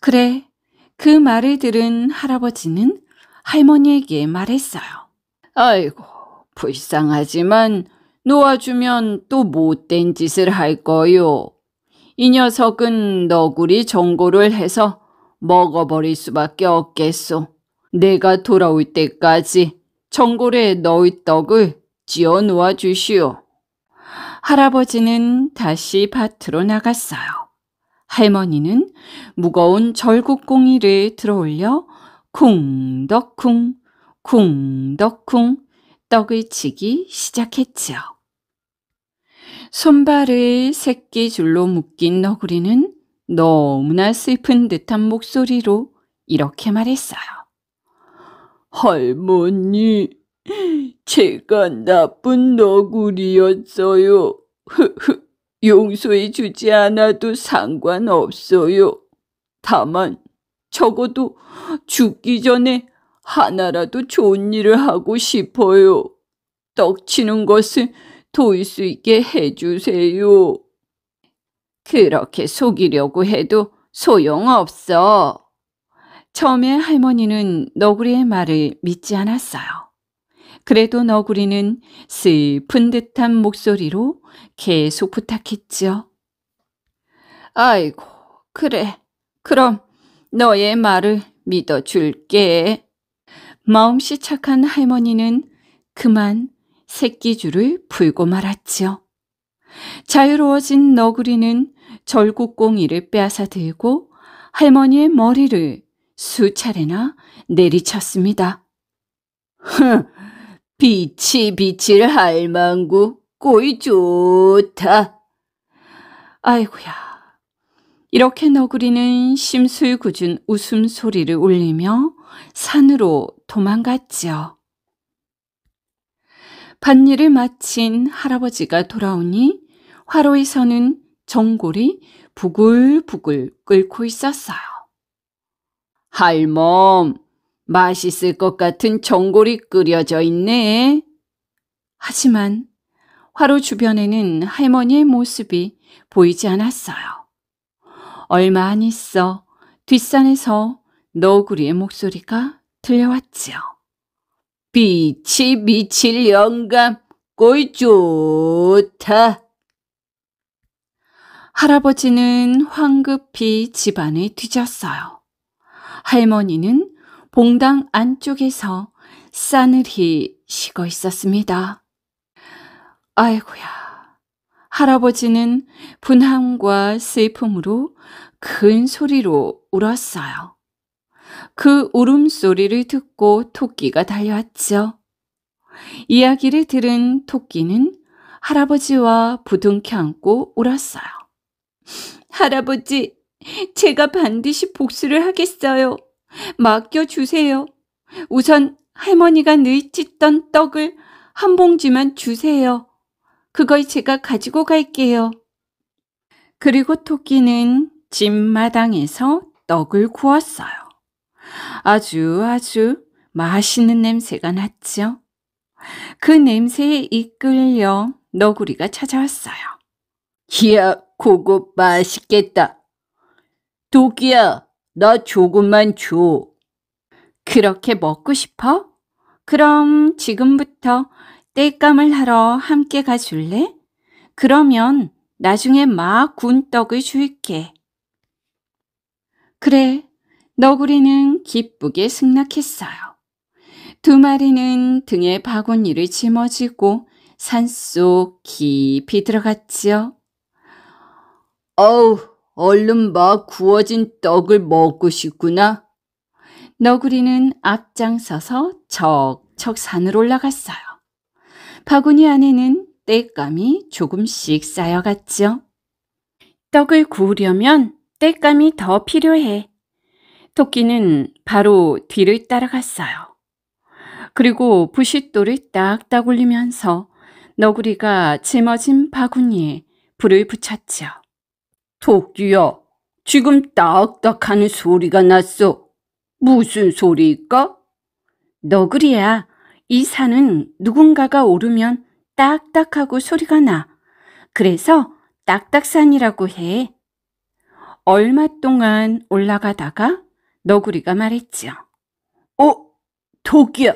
Speaker 1: 그래, 그 말을 들은 할아버지는 할머니에게 말했어요. 아이고, 불쌍하지만 놓아주면 또 못된 짓을 할 거요. 이 녀석은 너구리 정고를 해서 먹어버릴 수밖에 없겠소. 내가 돌아올 때까지 정골에 너의 떡을 지어 놓아 주시오. 할아버지는 다시 밭으로 나갔어요. 할머니는 무거운 절국공이를 들어올려 쿵덕쿵 쿵덕쿵 떡을 치기 시작했지요. 손발을 새끼줄로 묶인 너구리는 너무나 슬픈 듯한 목소리로 이렇게 말했어요. 할머니, 제가 나쁜 너구리였어요. 흐흐. 용서해 주지 않아도 상관없어요. 다만 적어도 죽기 전에 하나라도 좋은 일을 하고 싶어요. 떡치는 것을 도울 수 있게 해주세요. 그렇게 속이려고 해도 소용없어. 처음에 할머니는 너구리의 말을 믿지 않았어요. 그래도 너구리는 슬픈 듯한 목소리로 계속 부탁했지요. 아이고, 그래. 그럼 너의 말을 믿어줄게. 마음씨 착한 할머니는 그만 새끼줄을 풀고 말았지요. 자유로워진 너구리는 절구공이를 빼앗아 들고 할머니의 머리를 수차례나 내리쳤습니다. 흥, 빛이 빛을 할망구 꼬이 좋다. 아이구야 이렇게 너구리는 심술궂은 웃음소리를 울리며 산으로 도망갔지요. 밭일을 마친 할아버지가 돌아오니 화로에서는 정골이 부글부글 끓고 있었어요. 할멈, 맛있을 것 같은 전골이 끓여져 있네. 하지만 화로 주변에는 할머니의 모습이 보이지 않았어요. 얼마 안 있어 뒷산에서 너구리의 목소리가 들려왔지요. 빛이 미칠 영감 꼴 좋다. 할아버지는 황급히 집안을 뒤졌어요. 할머니는 공당 안쪽에서 싸늘히 쉬고 있었습니다. 아이고야. 할아버지는 분함과 슬픔으로 큰 소리로 울었어요. 그 울음소리를 듣고 토끼가 달려왔죠. 이야기를 들은 토끼는 할아버지와 부둥켜 안고 울었어요. 할아버지, 제가 반드시 복수를 하겠어요. 맡겨주세요. 우선 할머니가 늘 찢던 떡을 한 봉지만 주세요. 그걸 제가 가지고 갈게요. 그리고 토끼는 집마당에서 떡을 구웠어요. 아주 아주 맛있는 냄새가 났죠. 그 냄새에 이끌려 너구리가 찾아왔어요. 이야, 고급 맛있겠다. 도끼야, 나 조금만 줘. 그렇게 먹고 싶어? 그럼 지금부터 땔감을 하러 함께 가줄래? 그러면 나중에 막 군떡을 줄게. 그래, 너구리는 기쁘게 승낙했어요. 두 마리는 등에 바구니를 짊어지고 산속 깊이 들어갔지요. 어우, 얼른 막 구워진 떡을 먹고 싶구나. 너구리는 앞장서서 척척 산을 올라갔어요. 바구니 안에는 땔감이 조금씩 쌓여갔죠. 떡을 구우려면 땔감이 더 필요해. 토끼는 바로 뒤를 따라갔어요. 그리고 부싯돌을 딱딱 올리면서 너구리가 짊어진 바구니에 불을 붙였지요. 토끼야, 지금 딱딱 하는 소리가 났어. 무슨 소리일까? 너구리야, 이 산은 누군가가 오르면 딱딱하고 소리가 나. 그래서 딱딱산이라고 해. 얼마 동안 올라가다가 너구리가 말했지요. 어, 토끼야.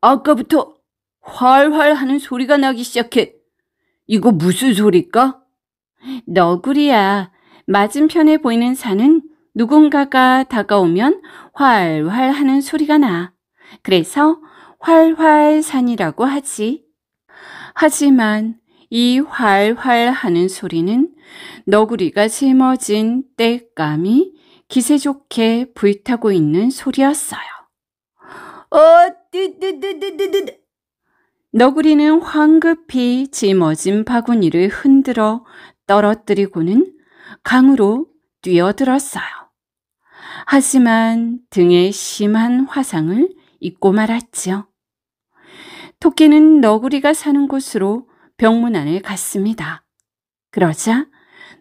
Speaker 1: 아까부터 활활 하는 소리가 나기 시작해. 이거 무슨 소리일까? 너구리야. 맞은편에 보이는 산은 누군가가 다가오면 활활 하는 소리가 나. 그래서 활활 산이라고 하지. 하지만 이 활활 하는 소리는 너구리가 짊어진 때감이 기세 좋게 불타고 있는 소리였어요. 어, 뜨뜨뜨뜨뜨뜨. 너구리는 황급히 짊어진 바구니를 흔들어 떨어뜨리고는 강으로 뛰어들었어요. 하지만 등에 심한 화상을 입고 말았지요. 토끼는 너구리가 사는 곳으로 병문안을 갔습니다. 그러자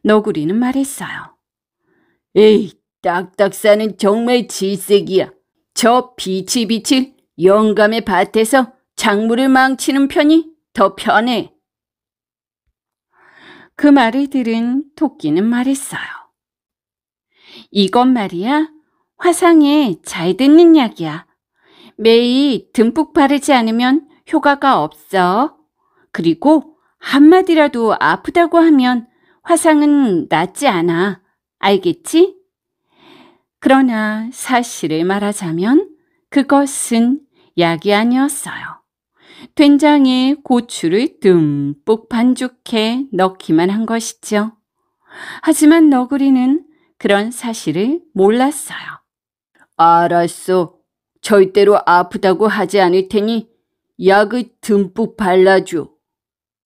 Speaker 1: 너구리는 말했어요. 에이, 딱딱사는 정말 질색이야. 저 비칠비칠 영감의 밭에서 작물을 망치는 편이 더 편해. 그 말을 들은 토끼는 말했어요. 이건 말이야 화상에 잘 듣는 약이야. 매일 듬뿍 바르지 않으면 효과가 없어. 그리고 한마디라도 아프다고 하면 화상은 낫지 않아. 알겠지? 그러나 사실을 말하자면 그것은 약이 아니었어요. 된장에 고추를 듬뿍 반죽해 넣기만 한 것이죠. 하지만 너구리는 그런 사실을 몰랐어요. 알았어. 절대로 아프다고 하지 않을 테니 약을 듬뿍 발라줘.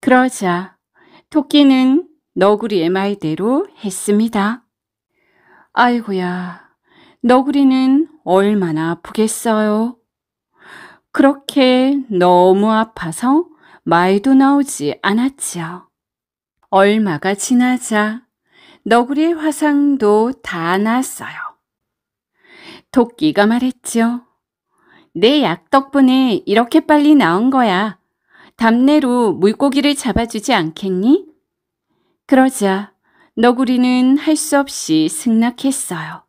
Speaker 1: 그러자 토끼는 너구리의 말대로 했습니다. 아이고야, 너구리는 얼마나 아프겠어요. 그렇게 너무 아파서 말도 나오지 않았지요. 얼마가 지나자 너구리 화상도 다 났어요. 토끼가 말했지요. 내 약 덕분에 이렇게 빨리 나온 거야. 담내로 물고기를 잡아주지 않겠니? 그러자 너구리는 할 수 없이 승낙했어요.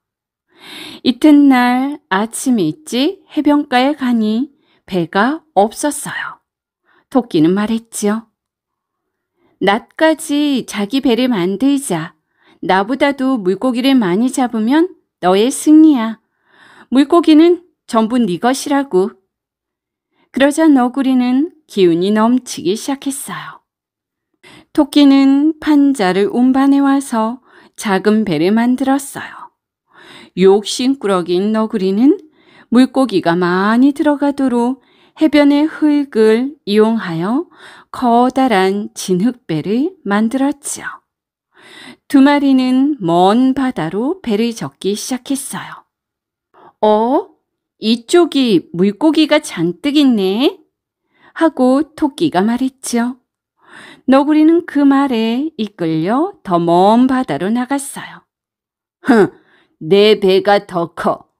Speaker 1: 이튿날 아침 일찍 해변가에 가니 배가 없었어요. 토끼는 말했지요. 낮까지 자기 배를 만들자. 나보다도 물고기를 많이 잡으면 너의 승리야. 물고기는 전부 네 것이라고. 그러자 너구리는 기운이 넘치기 시작했어요. 토끼는 판자를 운반해 와서 작은 배를 만들었어요. 욕심꾸러기인 너구리는 물고기가 많이 들어가도록 해변의 흙을 이용하여 커다란 진흙배를 만들었지요. 두 마리는 먼 바다로 배를 적기 시작했어요. 어? 이쪽이 물고기가 잔뜩 있네? 하고 토끼가 말했지요. 너구리는 그 말에 이끌려 더 먼 바다로 나갔어요. 흥, 내 배가 더 커.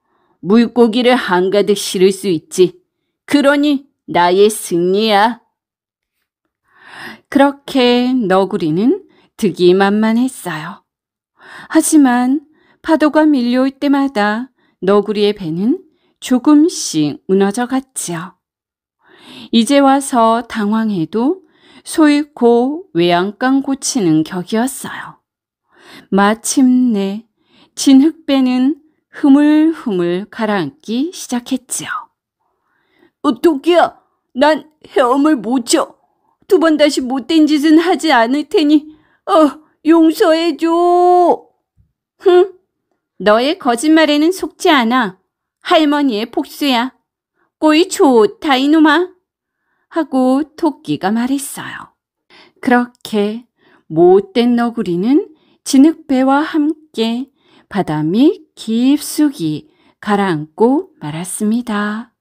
Speaker 1: 물고기를 한가득 실을 수 있지. 그러니 나의 승리야. 그렇게 너구리는 득이 만만했어요. 하지만 파도가 밀려올 때마다 너구리의 배는 조금씩 무너져 갔지요. 이제 와서 당황해도 소잃고 외양간 고치는 격이었어요. 마침내 진흙배는 흐물흐물 가라앉기 시작했지요. 어떡이야! 난 헤엄을 못 쳐. 두 번 다시 못된 짓은 하지 않을 테니, 어, 용서해줘. 흥, 너의 거짓말에는 속지 않아. 할머니의 폭수야. 꼬이 좋다, 이놈아. 하고 토끼가 말했어요. 그렇게 못된 너구리는 진흙배와 함께 바다 및 깊숙이 가라앉고 말았습니다.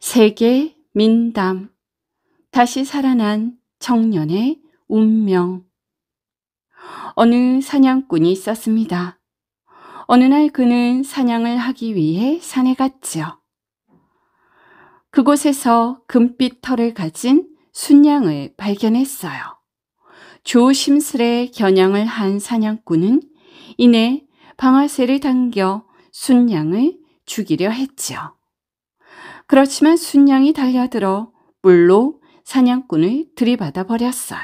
Speaker 1: 세계 민담 다시 살아난 청년의 운명 어느 사냥꾼이 있었습니다. 어느 날 그는 사냥을 하기 위해 산에 갔지요. 그곳에서 금빛 털을 가진 순양을 발견했어요. 조심스레 겨냥을 한 사냥꾼은 이내 방아쇠를 당겨 순양을 죽이려 했지요. 그렇지만 순양이 달려들어 물로 사냥꾼을 들이받아 버렸어요.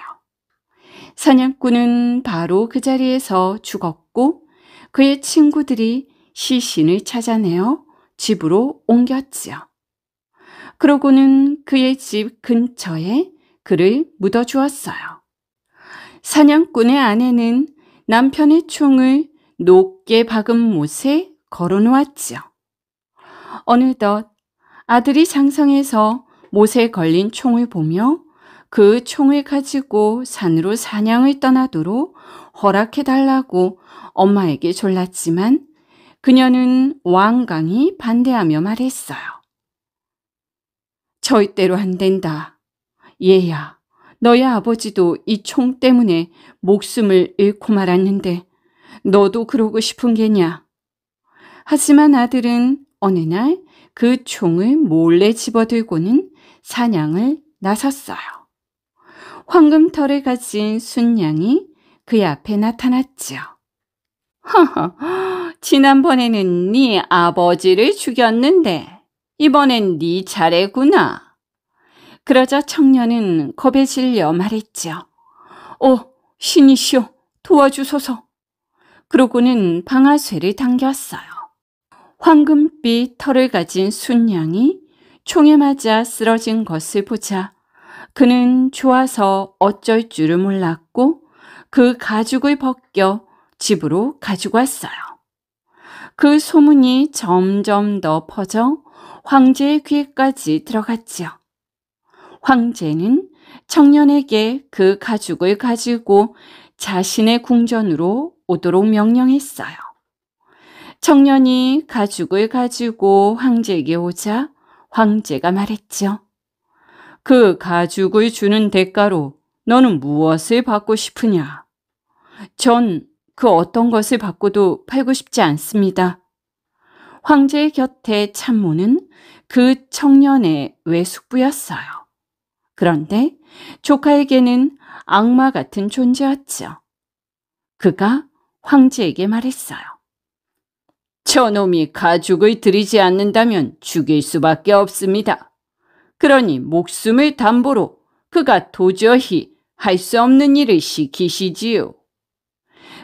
Speaker 1: 사냥꾼은 바로 그 자리에서 죽었고 그의 친구들이 시신을 찾아내어 집으로 옮겼지요. 그러고는 그의 집 근처에 그를 묻어주었어요. 사냥꾼의 아내는 남편의 총을 높게 박은 못에 걸어놓았지요. 어느덧 아들이 장성해서 못에 걸린 총을 보며 그 총을 가지고 산으로 사냥을 떠나도록 허락해달라고 엄마에게 졸랐지만 그녀는 왕강이 반대하며 말했어요. 절대로 안 된다. 얘야, 너의 아버지도 이 총 때문에 목숨을 잃고 말았는데 너도 그러고 싶은 게냐. 하지만 아들은 어느 날 그 총을 몰래 집어들고는 사냥을 나섰어요. 황금털을 가진 순양이 그의 앞에 나타났지요. 허허, 지난번에는 네 아버지를 죽였는데 이번엔 네 차례구나. 그러자 청년은 겁에 질려 말했지요. 어, 신이시오 도와주소서. 그러고는 방아쇠를 당겼어요. 황금빛 털을 가진 순양이 총에 맞아 쓰러진 것을 보자 그는 좋아서 어쩔 줄을 몰랐고 그 가죽을 벗겨 집으로 가지고 왔어요. 그 소문이 점점 더 퍼져 황제의 귀에까지 들어갔지요. 황제는 청년에게 그 가죽을 가지고 자신의 궁전으로 오도록 명령했어요. 청년이 가죽을 가지고 황제에게 오자 황제가 말했지요. 그 가죽을 주는 대가로 너는 무엇을 받고 싶으냐? 전 그 어떤 것을 받고도 팔고 싶지 않습니다. 황제의 곁에 참모는 그 청년의 외숙부였어요. 그런데 조카에게는 악마 같은 존재였죠. 그가 황제에게 말했어요. 저놈이 가죽을 들이지 않는다면 죽일 수밖에 없습니다. 그러니 목숨을 담보로 그가 도저히 할 수 없는 일을 시키시지요.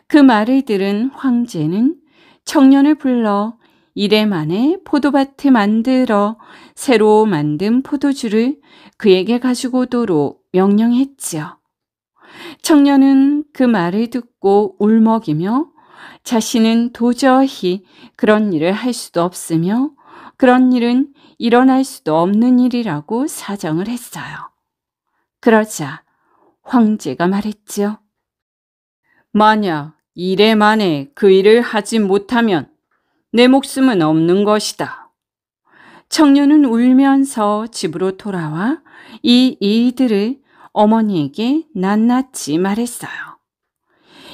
Speaker 1: 그 말을 들은 황제는 청년을 불러 이래 만에 포도밭에 만들어 새로 만든 포도주를 그에게 가지고 오도록 명령했지요. 청년은 그 말을 듣고 울먹이며 자신은 도저히 그런 일을 할 수도 없으며 그런 일은 일어날 수도 없는 일이라고 사정을 했어요. 그러자 황제가 말했지요. 만약 이래 만에 그 일을 하지 못하면 내 목숨은 없는 것이다. 청년은 울면서 집으로 돌아와 이 일들을 어머니에게 낱낱이 말했어요.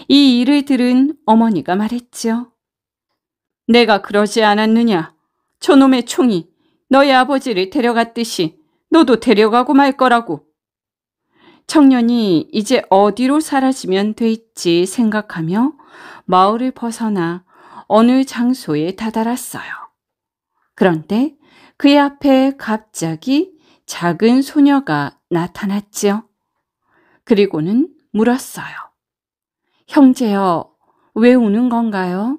Speaker 1: 이 일을 들은 어머니가 말했지 내가 그러지 않았느냐. 저놈의 총이 너희 아버지를 데려갔듯이 너도 데려가고 말 거라고. 청년이 이제 어디로 사라지면 될지 생각하며 마을을 벗어나 어느 장소에 다다랐어요. 그런데 그의 앞에 갑자기 작은 소녀가 나타났지요. 그리고는 물었어요. 형제여, 왜 우는 건가요?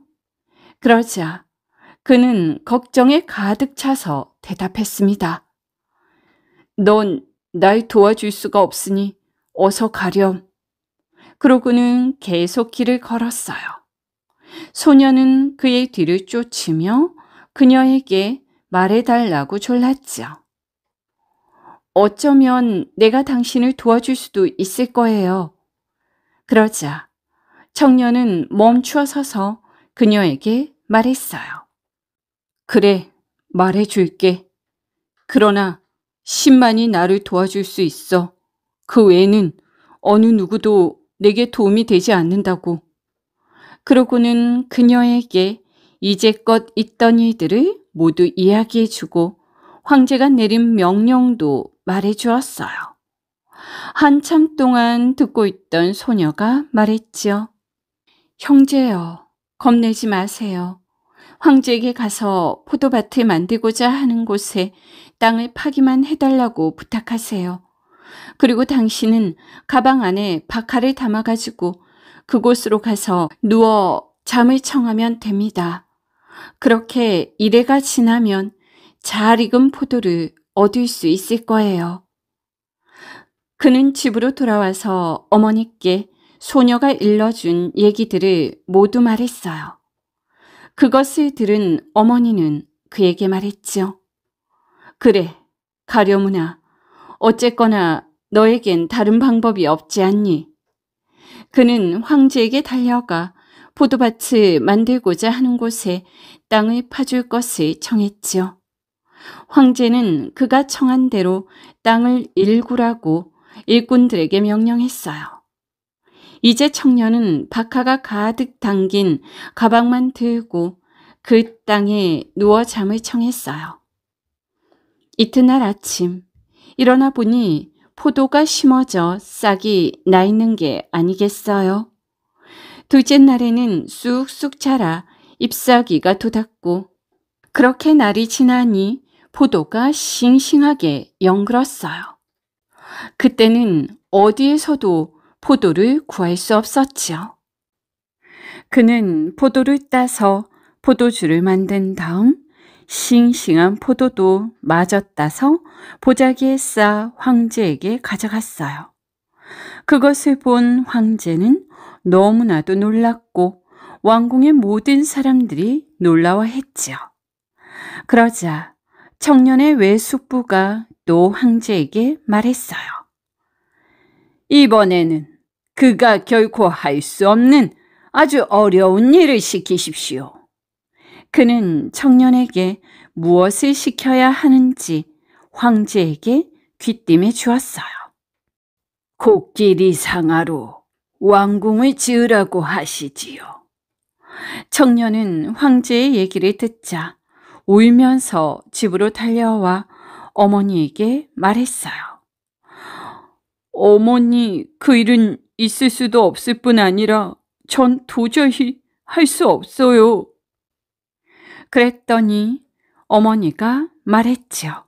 Speaker 1: 그러자 그는 걱정에 가득 차서 대답했습니다. 넌 날 도와줄 수가 없으니 어서 가렴. 그러고는 계속 길을 걸었어요. 소녀는 그의 뒤를 쫓으며 그녀에게 말해달라고 졸랐지요. 어쩌면 내가 당신을 도와줄 수도 있을 거예요. 그러자 청년은 멈추어 서서 그녀에게 말했어요. 그래, 말해줄게. 그러나 10만이 나를 도와줄 수 있어. 그 외에는 어느 누구도 내게 도움이 되지 않는다고. 그러고는 그녀에게 이제껏 있던 일들을 모두 이야기해주고 황제가 내린 명령도 말해주었어요. 한참 동안 듣고 있던 소녀가 말했지요. 형제여, 겁내지 마세요. 황제에게 가서 포도밭을 만들고자 하는 곳에 땅을 파기만 해달라고 부탁하세요. 그리고 당신은 가방 안에 박하를 담아가지고 그곳으로 가서 누워 잠을 청하면 됩니다. 그렇게 이래가 지나면 잘 익은 포도를 얻을 수 있을 거예요. 그는 집으로 돌아와서 어머니께 소녀가 일러준 얘기들을 모두 말했어요. 그것을 들은 어머니는 그에게 말했지요. 그래, 가려무나. 어쨌거나 너에겐 다른 방법이 없지 않니? 그는 황제에게 달려가 포도밭을 만들고자 하는 곳에 땅을 파줄 것을 청했지요. 황제는 그가 청한 대로 땅을 일구라고 일꾼들에게 명령했어요. 이제 청년은 박하가 가득 담긴 가방만 들고 그 땅에 누워 잠을 청했어요. 이튿날 아침 일어나 보니 포도가 심어져 싹이 나 있는 게 아니겠어요? 둘째 날에는 쑥쑥 자라 잎사귀가 돋았고 그렇게 날이 지나니 포도가 싱싱하게 연그었어요 그때는 어디에서도 포도를 구할 수 없었지요. 그는 포도를 따서 포도주를 만든 다음 싱싱한 포도도 맞았다서 보자기에 싸 황제에게 가져갔어요. 그것을 본 황제는 너무나도 놀랐고 왕궁의 모든 사람들이 놀라워했지요. 그러자 청년의 외숙부가 또 황제에게 말했어요. 이번에는 그가 결코 할 수 없는 아주 어려운 일을 시키십시오. 그는 청년에게 무엇을 시켜야 하는지 황제에게 귀띔해 주었어요. 곡길이 상하로 왕궁을 지으라고 하시지요. 청년은 황제의 얘기를 듣자 울면서 집으로 달려와 어머니에게 말했어요. 어머니, 그 일은 있을 수도 없을 뿐 아니라 전 도저히 할 수 없어요. 그랬더니 어머니가 말했지요.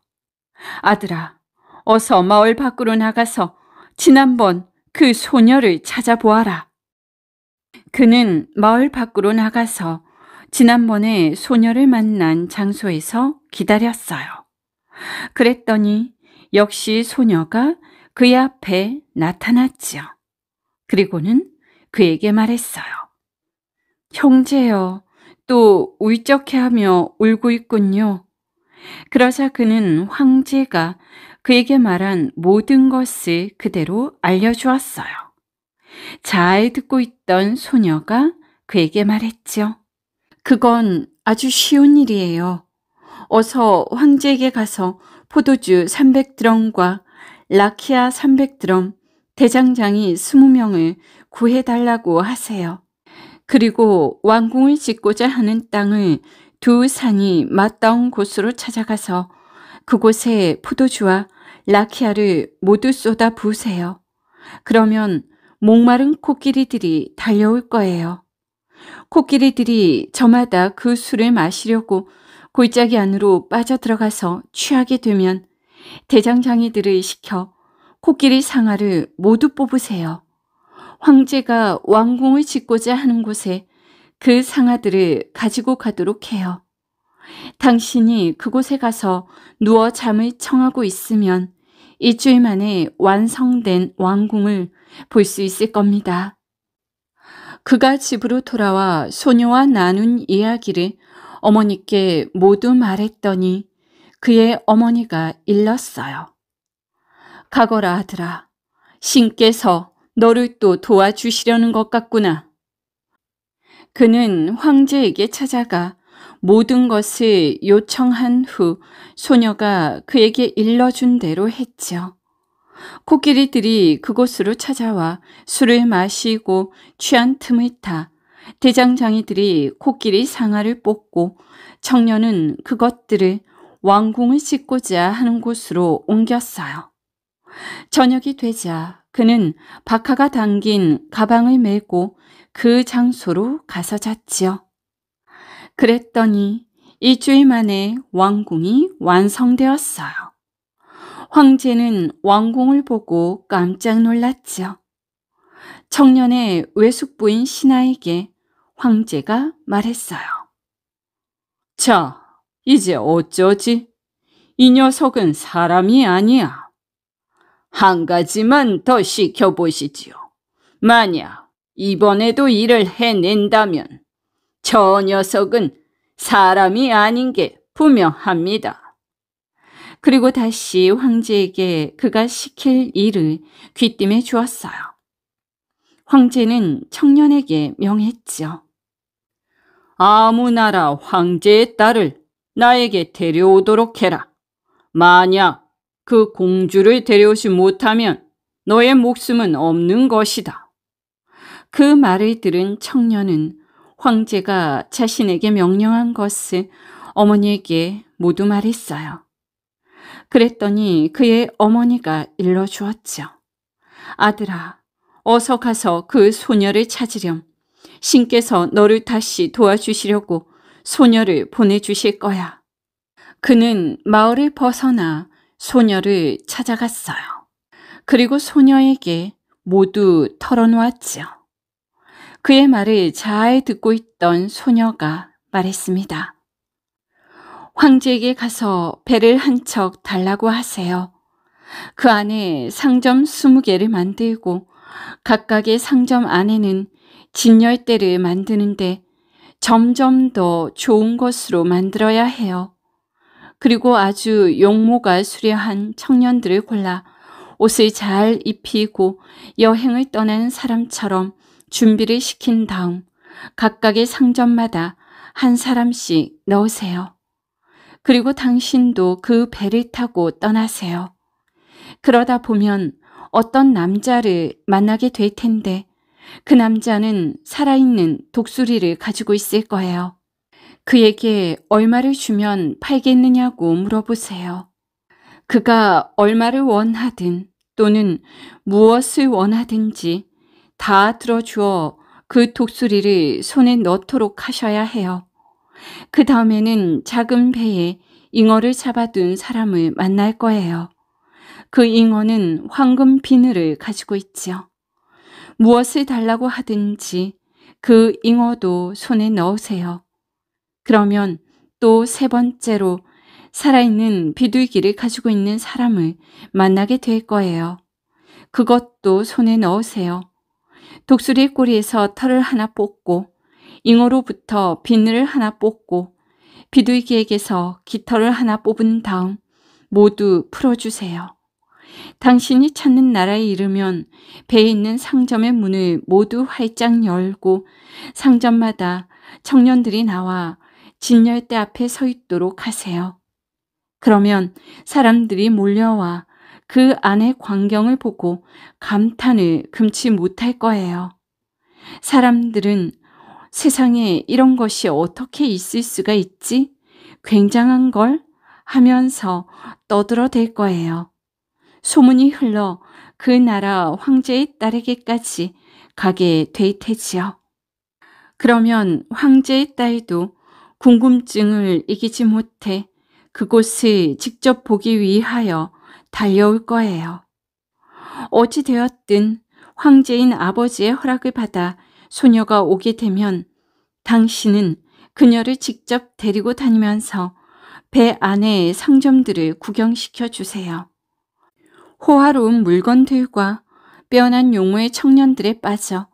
Speaker 1: 아들아, 어서 마을 밖으로 나가서 지난번 그 소녀를 찾아보아라. 그는 마을 밖으로 나가서 지난번에 소녀를 만난 장소에서 기다렸어요. 그랬더니 역시 소녀가 그의 앞에 나타났지요. 그리고는 그에게 말했어요. 형제여, 또 울적해하며 울고 있군요. 그러자 그는 황제가 그에게 말한 모든 것을 그대로 알려주었어요. 잘 듣고 있던 소녀가 그에게 말했지요. 그건 아주 쉬운 일이에요. 어서 황제에게 가서 포도주 300드럼과 라키아 300드럼, 대장장이 20명을 구해달라고 하세요. 그리고 왕궁을 짓고자 하는 땅을 두 산이 맞닿은 곳으로 찾아가서 그곳에 포도주와 라키아를 모두 쏟아 부으세요. 그러면 목마른 코끼리들이 달려올 거예요. 코끼리들이 저마다 그 술을 마시려고 골짜기 안으로 빠져들어가서 취하게 되면 대장장이들을 시켜 코끼리 상아를 모두 뽑으세요. 황제가 왕궁을 짓고자 하는 곳에 그 상아들을 가지고 가도록 해요. 당신이 그곳에 가서 누워 잠을 청하고 있으면 일주일 만에 완성된 왕궁을 볼 수 있을 겁니다. 그가 집으로 돌아와 소녀와 나눈 이야기를 어머니께 모두 말했더니 그의 어머니가 일렀어요. 가거라 하더라. 신께서 너를 또 도와주시려는 것 같구나. 그는 황제에게 찾아가 모든 것을 요청한 후 소녀가 그에게 일러준 대로 했죠. 코끼리들이 그곳으로 찾아와 술을 마시고 취한 틈을 타 대장장이들이 코끼리 상아를 뽑고 청년은 그것들을 왕궁을 짓고자 하는 곳으로 옮겼어요. 저녁이 되자 그는 박하가 당긴 가방을 메고 그 장소로 가서 잤지요. 그랬더니 일주일 만에 왕궁이 완성되었어요. 황제는 왕궁을 보고 깜짝 놀랐지요. 청년의 외숙부인 신하에게 황제가 말했어요. 자, 이제 어쩌지? 이 녀석은 사람이 아니야. 한 가지만 더 시켜보시지요. 만약 이번에도 일을 해낸다면 저 녀석은 사람이 아닌 게 분명합니다. 그리고 다시 황제에게 그가 시킬 일을 귀띔해 주었어요. 황제는 청년에게 명했지요. 아무 나라 황제의 딸을 나에게 데려오도록 해라. 만약 그 공주를 데려오지 못하면 너의 목숨은 없는 것이다. 그 말을 들은 청년은 황제가 자신에게 명령한 것을 어머니에게 모두 말했어요. 그랬더니 그의 어머니가 일러주었죠. 아들아, 어서 가서 그 소녀를 찾으렴. 신께서 너를 다시 도와주시려고 소녀를 보내주실 거야. 그는 마을을 벗어나 소녀를 찾아갔어요. 그리고 소녀에게 모두 털어놓았지요. 그의 말을 잘 듣고 있던 소녀가 말했습니다. 황제에게 가서 배를 한 척 달라고 하세요. 그 안에 상점 20개를 만들고 각각의 상점 안에는 진열대를 만드는데 점점 더 좋은 것으로 만들어야 해요. 그리고 아주 용모가 수려한 청년들을 골라 옷을 잘 입히고 여행을 떠나는 사람처럼 준비를 시킨 다음 각각의 상점마다 한 사람씩 넣으세요. 그리고 당신도 그 배를 타고 떠나세요. 그러다 보면 어떤 남자를 만나게 될 텐데 그 남자는 살아있는 독수리를 가지고 있을 거예요. 그에게 얼마를 주면 팔겠느냐고 물어보세요. 그가 얼마를 원하든 또는 무엇을 원하든지 다 들어주어 그 독수리를 손에 넣도록 하셔야 해요. 그 다음에는 작은 배에 잉어를 잡아둔 사람을 만날 거예요. 그 잉어는 황금 비늘을 가지고 있지요. 무엇을 달라고 하든지 그 잉어도 손에 넣으세요. 그러면 또 세 번째로 살아있는 비둘기를 가지고 있는 사람을 만나게 될 거예요. 그것도 손에 넣으세요. 독수리 꼬리에서 털을 하나 뽑고 잉어로부터 비늘을 하나 뽑고 비둘기에게서 깃털을 하나 뽑은 다음 모두 풀어주세요. 당신이 찾는 나라에 이르면 배에 있는 상점의 문을 모두 활짝 열고 상점마다 청년들이 나와 진열대 앞에 서 있도록 하세요. 그러면 사람들이 몰려와 그 안의 광경을 보고 감탄을 금치 못할 거예요. 사람들은 세상에 이런 것이 어떻게 있을 수가 있지? 굉장한 걸 하면서 떠들어댈 거예요. 소문이 흘러 그 나라 황제의 딸에게까지 가게 될 테지요. 그러면 황제의 딸도 궁금증을 이기지 못해 그곳을 직접 보기 위하여 달려올 거예요. 어찌 되었든 황제인 아버지의 허락을 받아 소녀가 오게 되면 당신은 그녀를 직접 데리고 다니면서 배안에 상점들을 구경시켜 주세요. 호화로운 물건들과 빼어난 용모의 청년들에 빠져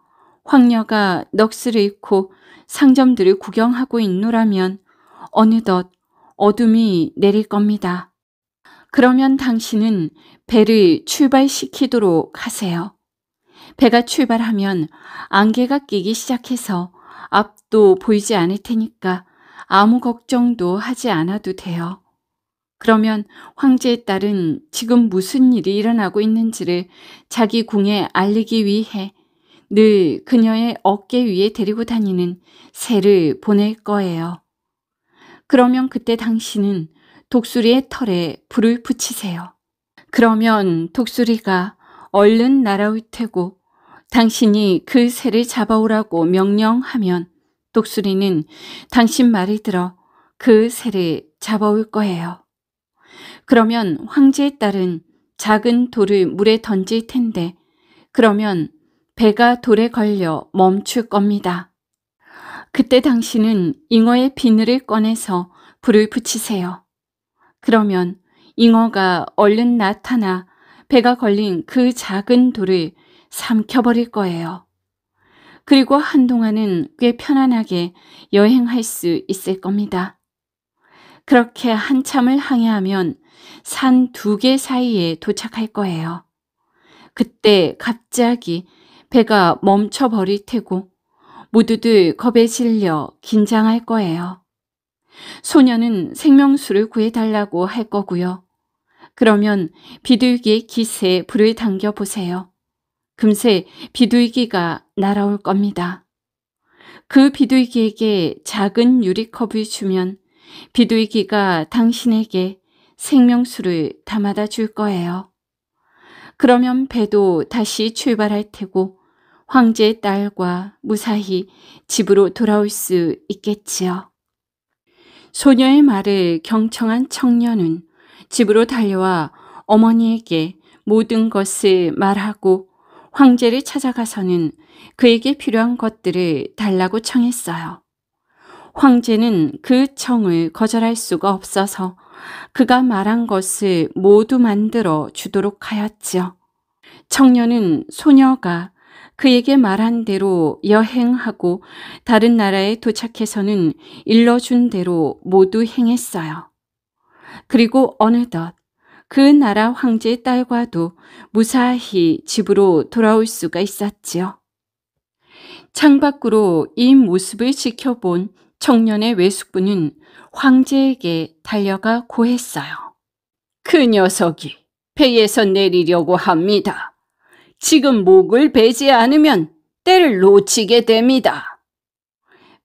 Speaker 1: 황녀가 넋을 잃고 상점들을 구경하고 있노라면 어느덧 어둠이 내릴 겁니다. 그러면 당신은 배를 출발시키도록 하세요. 배가 출발하면 안개가 끼기 시작해서 앞도 보이지 않을 테니까 아무 걱정도 하지 않아도 돼요. 그러면 황제의 딸은 지금 무슨 일이 일어나고 있는지를 자기 궁에 알리기 위해 늘 그녀의 어깨 위에 데리고 다니는 새를 보낼 거예요. 그러면 그때 당신은 독수리의 털에 불을 붙이세요. 그러면 독수리가 얼른 날아올 테고 당신이 그 새를 잡아오라고 명령하면 독수리는 당신 말을 들어 그 새를 잡아올 거예요. 그러면 황제의 딸은 작은 돌을 물에 던질 텐데 그러면 배가 돌에 걸려 멈출 겁니다. 그때 당신은 잉어의 비늘을 꺼내서 불을 붙이세요. 그러면 잉어가 얼른 나타나 배가 걸린 그 작은 돌을 삼켜버릴 거예요. 그리고 한동안은 꽤 편안하게 여행할 수 있을 겁니다. 그렇게 한참을 항해하면 산 두 개 사이에 도착할 거예요. 그때 갑자기 배가 멈춰버릴 테고 모두들 겁에 질려 긴장할 거예요. 소녀는 생명수를 구해달라고 할 거고요. 그러면 비둘기의 깃세에 불을 당겨보세요. 금세 비둘기가 날아올 겁니다. 그 비둘기에게 작은 유리컵을 주면 비둘기가 당신에게 생명수를 담아다 줄 거예요. 그러면 배도 다시 출발할 테고 황제의 딸과 무사히 집으로 돌아올 수 있겠지요. 소녀의 말에 경청한 청년은 집으로 달려와 어머니에게 모든 것을 말하고 황제를 찾아가서는 그에게 필요한 것들을 달라고 청했어요. 황제는 그 청을 거절할 수가 없어서 그가 말한 것을 모두 만들어 주도록 하였지요. 청년은 소녀가 그에게 말한 대로 여행하고 다른 나라에 도착해서는 일러준 대로 모두 행했어요. 그리고 어느덧 그 나라 황제의 딸과도 무사히 집으로 돌아올 수가 있었지요. 창밖으로 이 모습을 지켜본 청년의 외숙부는 황제에게 달려가 고했어요. 그 녀석이 배에서 내리려고 합니다. 지금 목을 베지 않으면 때를 놓치게 됩니다.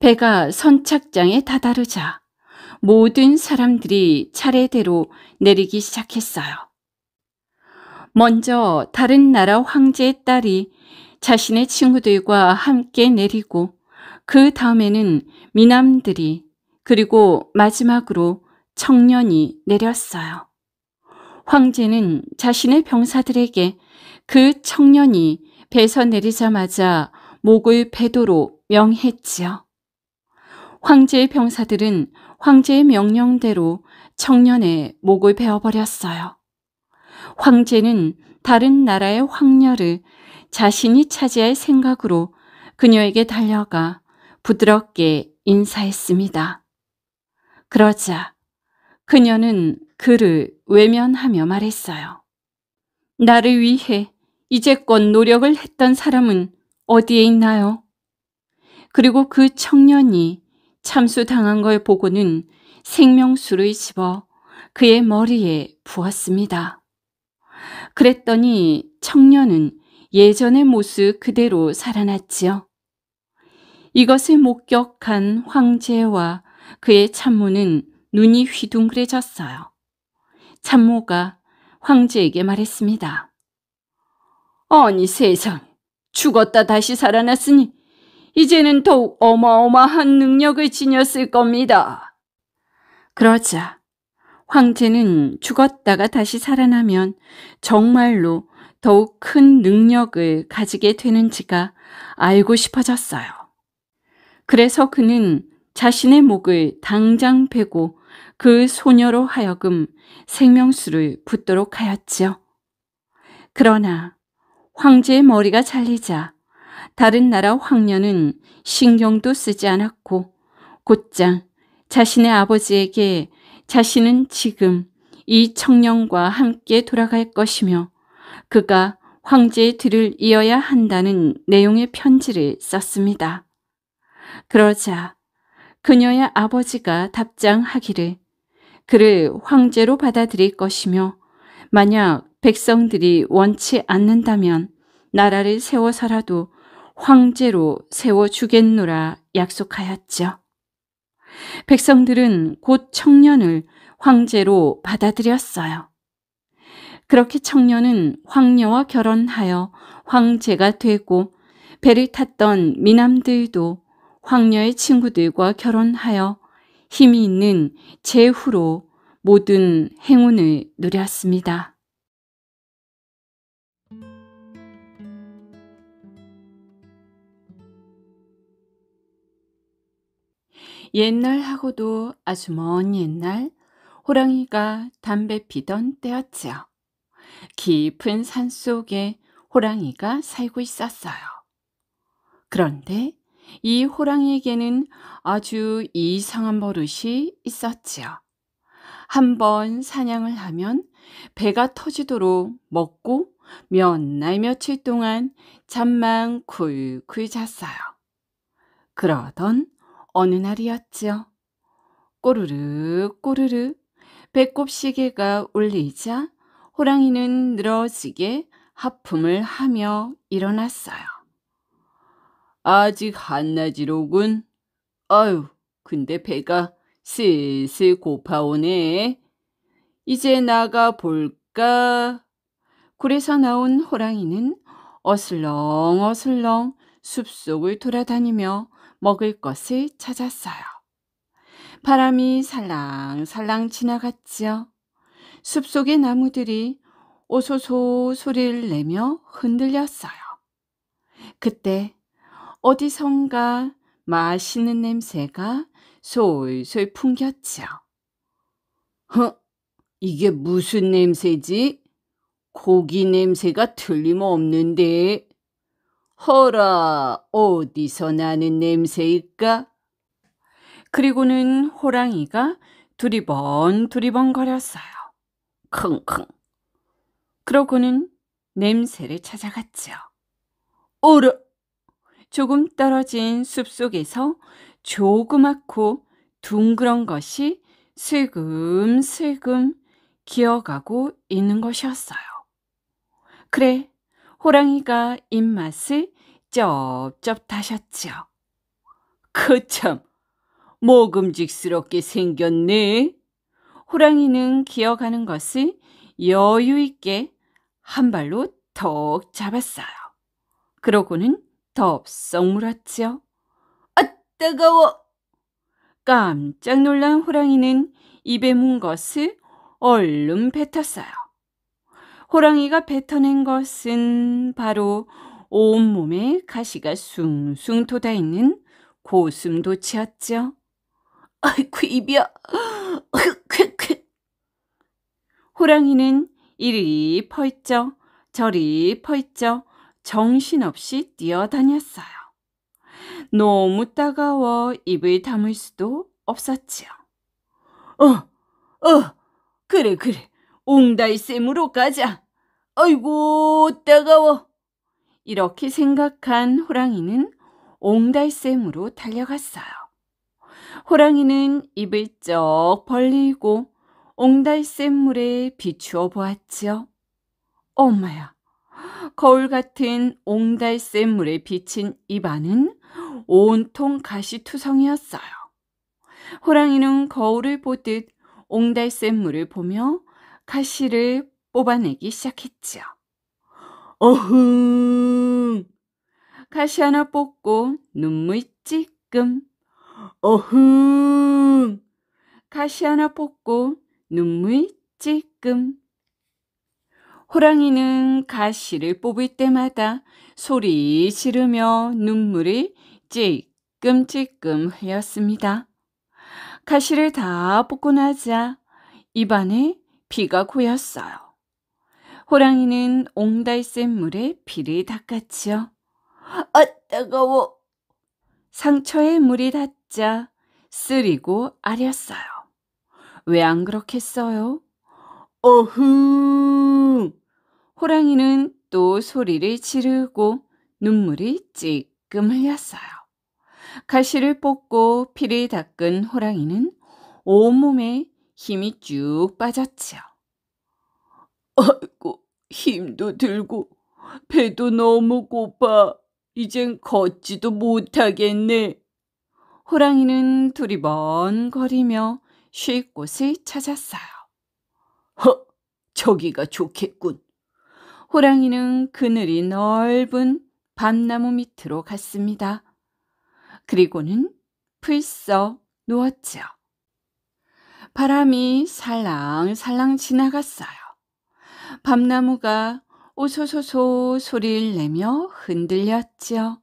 Speaker 1: 배가 선착장에 다다르자 모든 사람들이 차례대로 내리기 시작했어요. 먼저 다른 나라 황제의 딸이 자신의 친구들과 함께 내리고 그 다음에는 미남들이 그리고 마지막으로 청년이 내렸어요. 황제는 자신의 병사들에게 그 청년이 배서 내리자마자 목을 베도로 명했지요. 황제의 병사들은 황제의 명령대로 청년의 목을 베어버렸어요. 황제는 다른 나라의 황녀를 자신이 차지할 생각으로 그녀에게 달려가 부드럽게 인사했습니다. 그러자 그녀는 그를 외면하며 말했어요. 나를 위해 이제껏 노력을 했던 사람은 어디에 있나요? 그리고 그 청년이 참수당한 걸 보고는 생명수를 집어 그의 머리에 부었습니다. 그랬더니 청년은 예전의 모습 그대로 살아났지요. 이것을 목격한 황제와 그의 참모는 눈이 휘둥그레졌어요. 참모가 황제에게 말했습니다. 아니 세상 죽었다 다시 살아났으니 이제는 더욱 어마어마한 능력을 지녔을 겁니다. 그러자 황제는 죽었다가 다시 살아나면 정말로 더욱 큰 능력을 가지게 되는지가 알고 싶어졌어요. 그래서 그는 자신의 목을 당장 베고 그 소녀로 하여금 생명수를 붓도록 하였지요. 그러나 황제의 머리가 잘리자 다른 나라 황녀는 신경도 쓰지 않았고 곧장 자신의 아버지에게 자신은 지금 이 청년과 함께 돌아갈 것이며 그가 황제의 뒤를 이어야 한다는 내용의 편지를 썼습니다. 그러자 그녀의 아버지가 답장하기를 그를 황제로 받아들일 것이며 만약 백성들이 원치 않는다면 나라를 세워서라도 황제로 세워주겠노라 약속하였죠. 백성들은 곧 청년을 황제로 받아들였어요. 그렇게 청년은 황녀와 결혼하여 황제가 되고 배를 탔던 미남들도 황녀의 친구들과 결혼하여 힘이 있는 제후로 모든 행운을 누렸습니다. 옛날하고도 아주 먼 옛날 호랑이가 담배 피던 때였지요. 깊은 산 속에 호랑이가 살고 있었어요. 그런데 이 호랑이에게는 아주 이상한 버릇이 있었지요. 한번 사냥을 하면 배가 터지도록 먹고 몇 날 며칠 동안 잠만 쿨쿨 잤어요. 그러던 어느 날이었지요. 꼬르르 꼬르르 배꼽 시계가 울리자 호랑이는 늘어지게 하품을 하며 일어났어요. 아직 한낮이로군. 아유, 근데 배가 슬슬 고파오네. 이제 나가 볼까? 굴에서 나온 호랑이는 어슬렁 어슬렁 숲속을 돌아다니며 먹을 것을 찾았어요. 바람이 살랑살랑 지나갔지요. 숲속의 나무들이 오소소 소리를 내며 흔들렸어요. 그때 어디선가 맛있는 냄새가 솔솔 풍겼지요. 흥, 어? 이게 무슨 냄새지? 고기 냄새가 틀림없는데. 허라, 어디서 나는 냄새일까? 그리고는 호랑이가 두리번 두리번 거렸어요. 킁킁. 그러고는 냄새를 찾아갔지요. 오라! 조금 떨어진 숲속에서 조그맣고 둥그런 것이 슬금슬금 기어가고 있는 것이었어요. 그래, 호랑이가 입맛을 쩝쩝 다셨죠. 그참 모금직스럽게 생겼네. 호랑이는 기어가는 것을 여유 있게 한 발로 턱 잡았어요. 그러고는 덥석 물었지요. 아, 뜨거워! 깜짝 놀란 호랑이는 입에 문 것을 얼른 뱉었어요. 호랑이가 뱉어낸 것은 바로 온몸에 가시가 숭숭 돋아있는 고슴도치였죠. 아이쿠 입이야. 호랑이는 이리 펄쩍 저리 펄쩍 정신없이 뛰어다녔어요. 너무 따가워 입을 담을 수도 없었지요. 어, 어, 그래, 그래. 옹달샘으로 가자. 아이고, 따가워. 이렇게 생각한 호랑이는 옹달샘으로 달려갔어요. 호랑이는 입을 쩍 벌리고 옹달샘물에 비추어 보았지요. 엄마야, 거울 같은 옹달샘물에 비친 입안은 온통 가시투성이었어요. 호랑이는 거울을 보듯 옹달샘물을 보며 카시를 뽑아내기 시작했지요. 어흥! 카시 하나 뽑고 눈물 찔끔. 어흥! 카시 하나 뽑고 눈물 찔끔. 호랑이는 가시를 뽑을 때마다 소리 지르며 눈물을 찔끔찔끔 흘렸습니다. 가시를 다 뽑고 나자 입안에 비가 고였어요. 호랑이는 옹달샘 물에 비를 닦았지요. 아, 따가워. 상처에 물이 닿자 쓰리고 아렸어요. 왜 안 그렇겠어요? 어흥! 호랑이는 또 소리를 지르고 눈물이 찔끔 흘렸어요. 가시를 뽑고 피를 닦은 호랑이는 온몸에 힘이 쭉 빠졌지요. 아이고, 힘도 들고 배도 너무 고파. 이젠 걷지도 못하겠네. 호랑이는 두리번거리며 쉴 곳을 찾았어요. 허, 저기가 좋겠군. 호랑이는 그늘이 넓은 밤나무 밑으로 갔습니다. 그리고는 풀썩 누웠지요. 바람이 살랑살랑 지나갔어요. 밤나무가 오소소소 소리를 내며 흔들렸지요.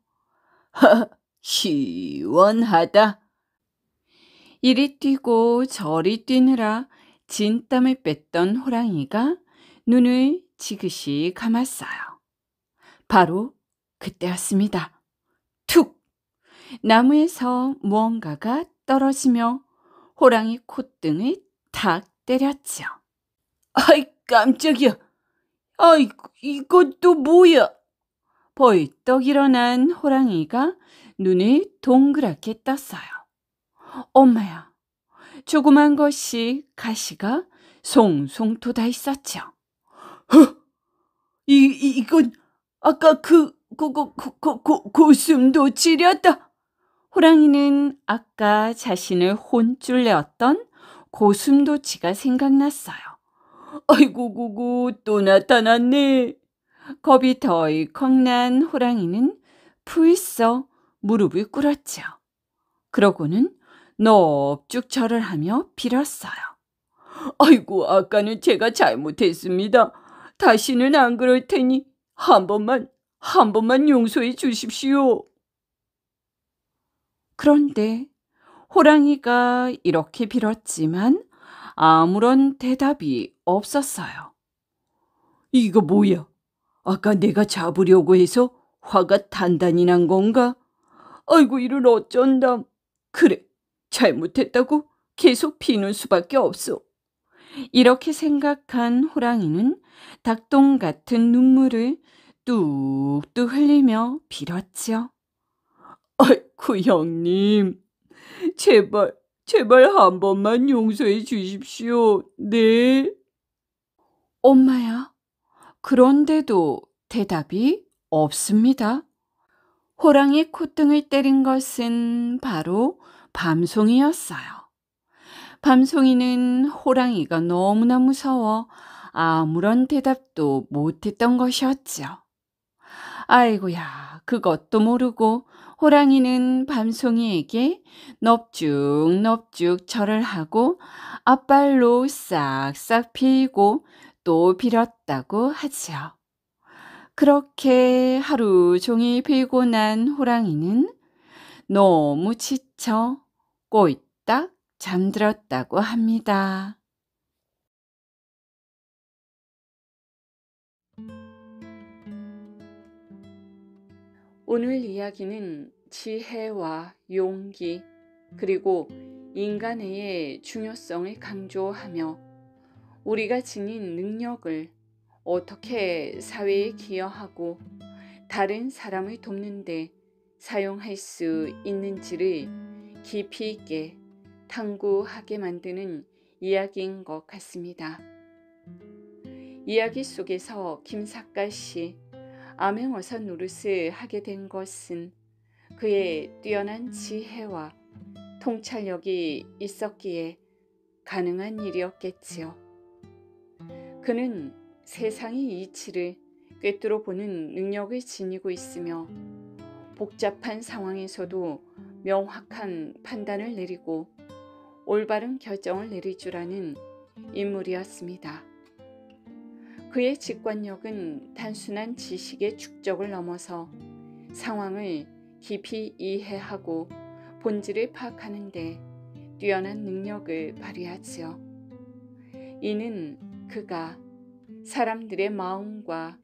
Speaker 1: 허, 시원하다. 이리 뛰고 저리 뛰느라 진땀을 뺐던 호랑이가 눈을 지그시 감았어요. 바로 그때였습니다. 툭! 나무에서 무언가가 떨어지며 호랑이 콧등을 탁 때렸죠. 아이 깜짝이야. 아이 이것도 뭐야. 벌떡 일어난 호랑이가 눈을 동그랗게 떴어요. 엄마야. 조그만 것이 가시가 송송 돋아 있었죠. 허! 이, 이 이건 아까 그 그, 그, 그, 그, 그, 고슴도 그 지렸다. 호랑이는 아까 자신을 혼쭐 내었던 고슴도치가 생각났어요. 아이고고고 또 나타났네. 겁이 덜컥 난 호랑이는 풀썩 무릎을 꿇었죠. 그러고는 넙죽 절을 하며 빌었어요. 아이고 아까는 제가 잘못했습니다. 다시는 안 그럴 테니 한 번만 한 번만 용서해 주십시오. 그런데 호랑이가 이렇게 빌었지만 아무런 대답이 없었어요. 이거 뭐야? 아까 내가 잡으려고 해서 화가 단단히 난 건가? 아이고 이를 어쩐담. 그래 잘못했다고 계속 비는 수밖에 없어. 이렇게 생각한 호랑이는 닭똥 같은 눈물을 뚝뚝 흘리며 빌었지요. 아이쿠 형님 제발 제발 한 번만 용서해 주십시오. 네. 엄마야. 그런데도 대답이 없습니다. 호랑이 콧등을 때린 것은 바로 밤송이였어요. 밤송이는 호랑이가 너무나 무서워 아무런 대답도 못했던 것이었죠. 아이고야, 그것도 모르고 호랑이는 밤송이에게 넙죽넙죽 절을 하고 앞발로 싹싹 빌고 또 빌었다고 하지요. 그렇게 하루 종일 빌고 난 호랑이는 너무 지쳐 꼬이 딱 잠들었다고 합니다. 오늘 이야기는 지혜와 용기 그리고 인간의 중요성을 강조하며 우리가 지닌 능력을 어떻게 사회에 기여하고 다른 사람을 돕는데 사용할 수 있는지를 깊이 있게 탐구하게 만드는 이야기인 것 같습니다. 이야기 속에서 김사가 씨, 암행어사 노릇을 하게 된 것은 그의 뛰어난 지혜와 통찰력이 있었기에 가능한 일이었겠지요. 그는 세상의 이치를 꿰뚫어 보는 능력을 지니고 있으며 복잡한 상황에서도 명확한 판단을 내리고 올바른 결정을 내릴 줄 아는 인물이었습니다. 그의 직관력은 단순한 지식의 축적을 넘어서 상황을 깊이 이해하고 본질을 파악하는데 뛰어난 능력을 발휘하지요. 이는 그가 사람들의 마음과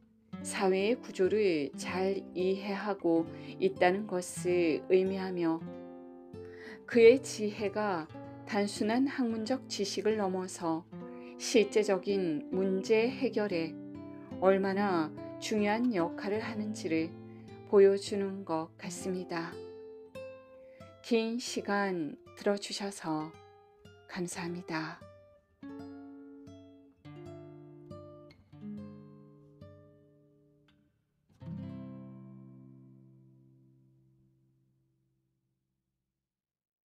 Speaker 1: 사회의 구조를 잘 이해하고 있다는 것을 의미하며 그의 지혜가 단순한 학문적 지식을 넘어서 실제적인 문제 해결에 얼마나 중요한 역할을 하는지를 보여주는 것 같습니다. 긴 시간 들어주셔서 감사합니다.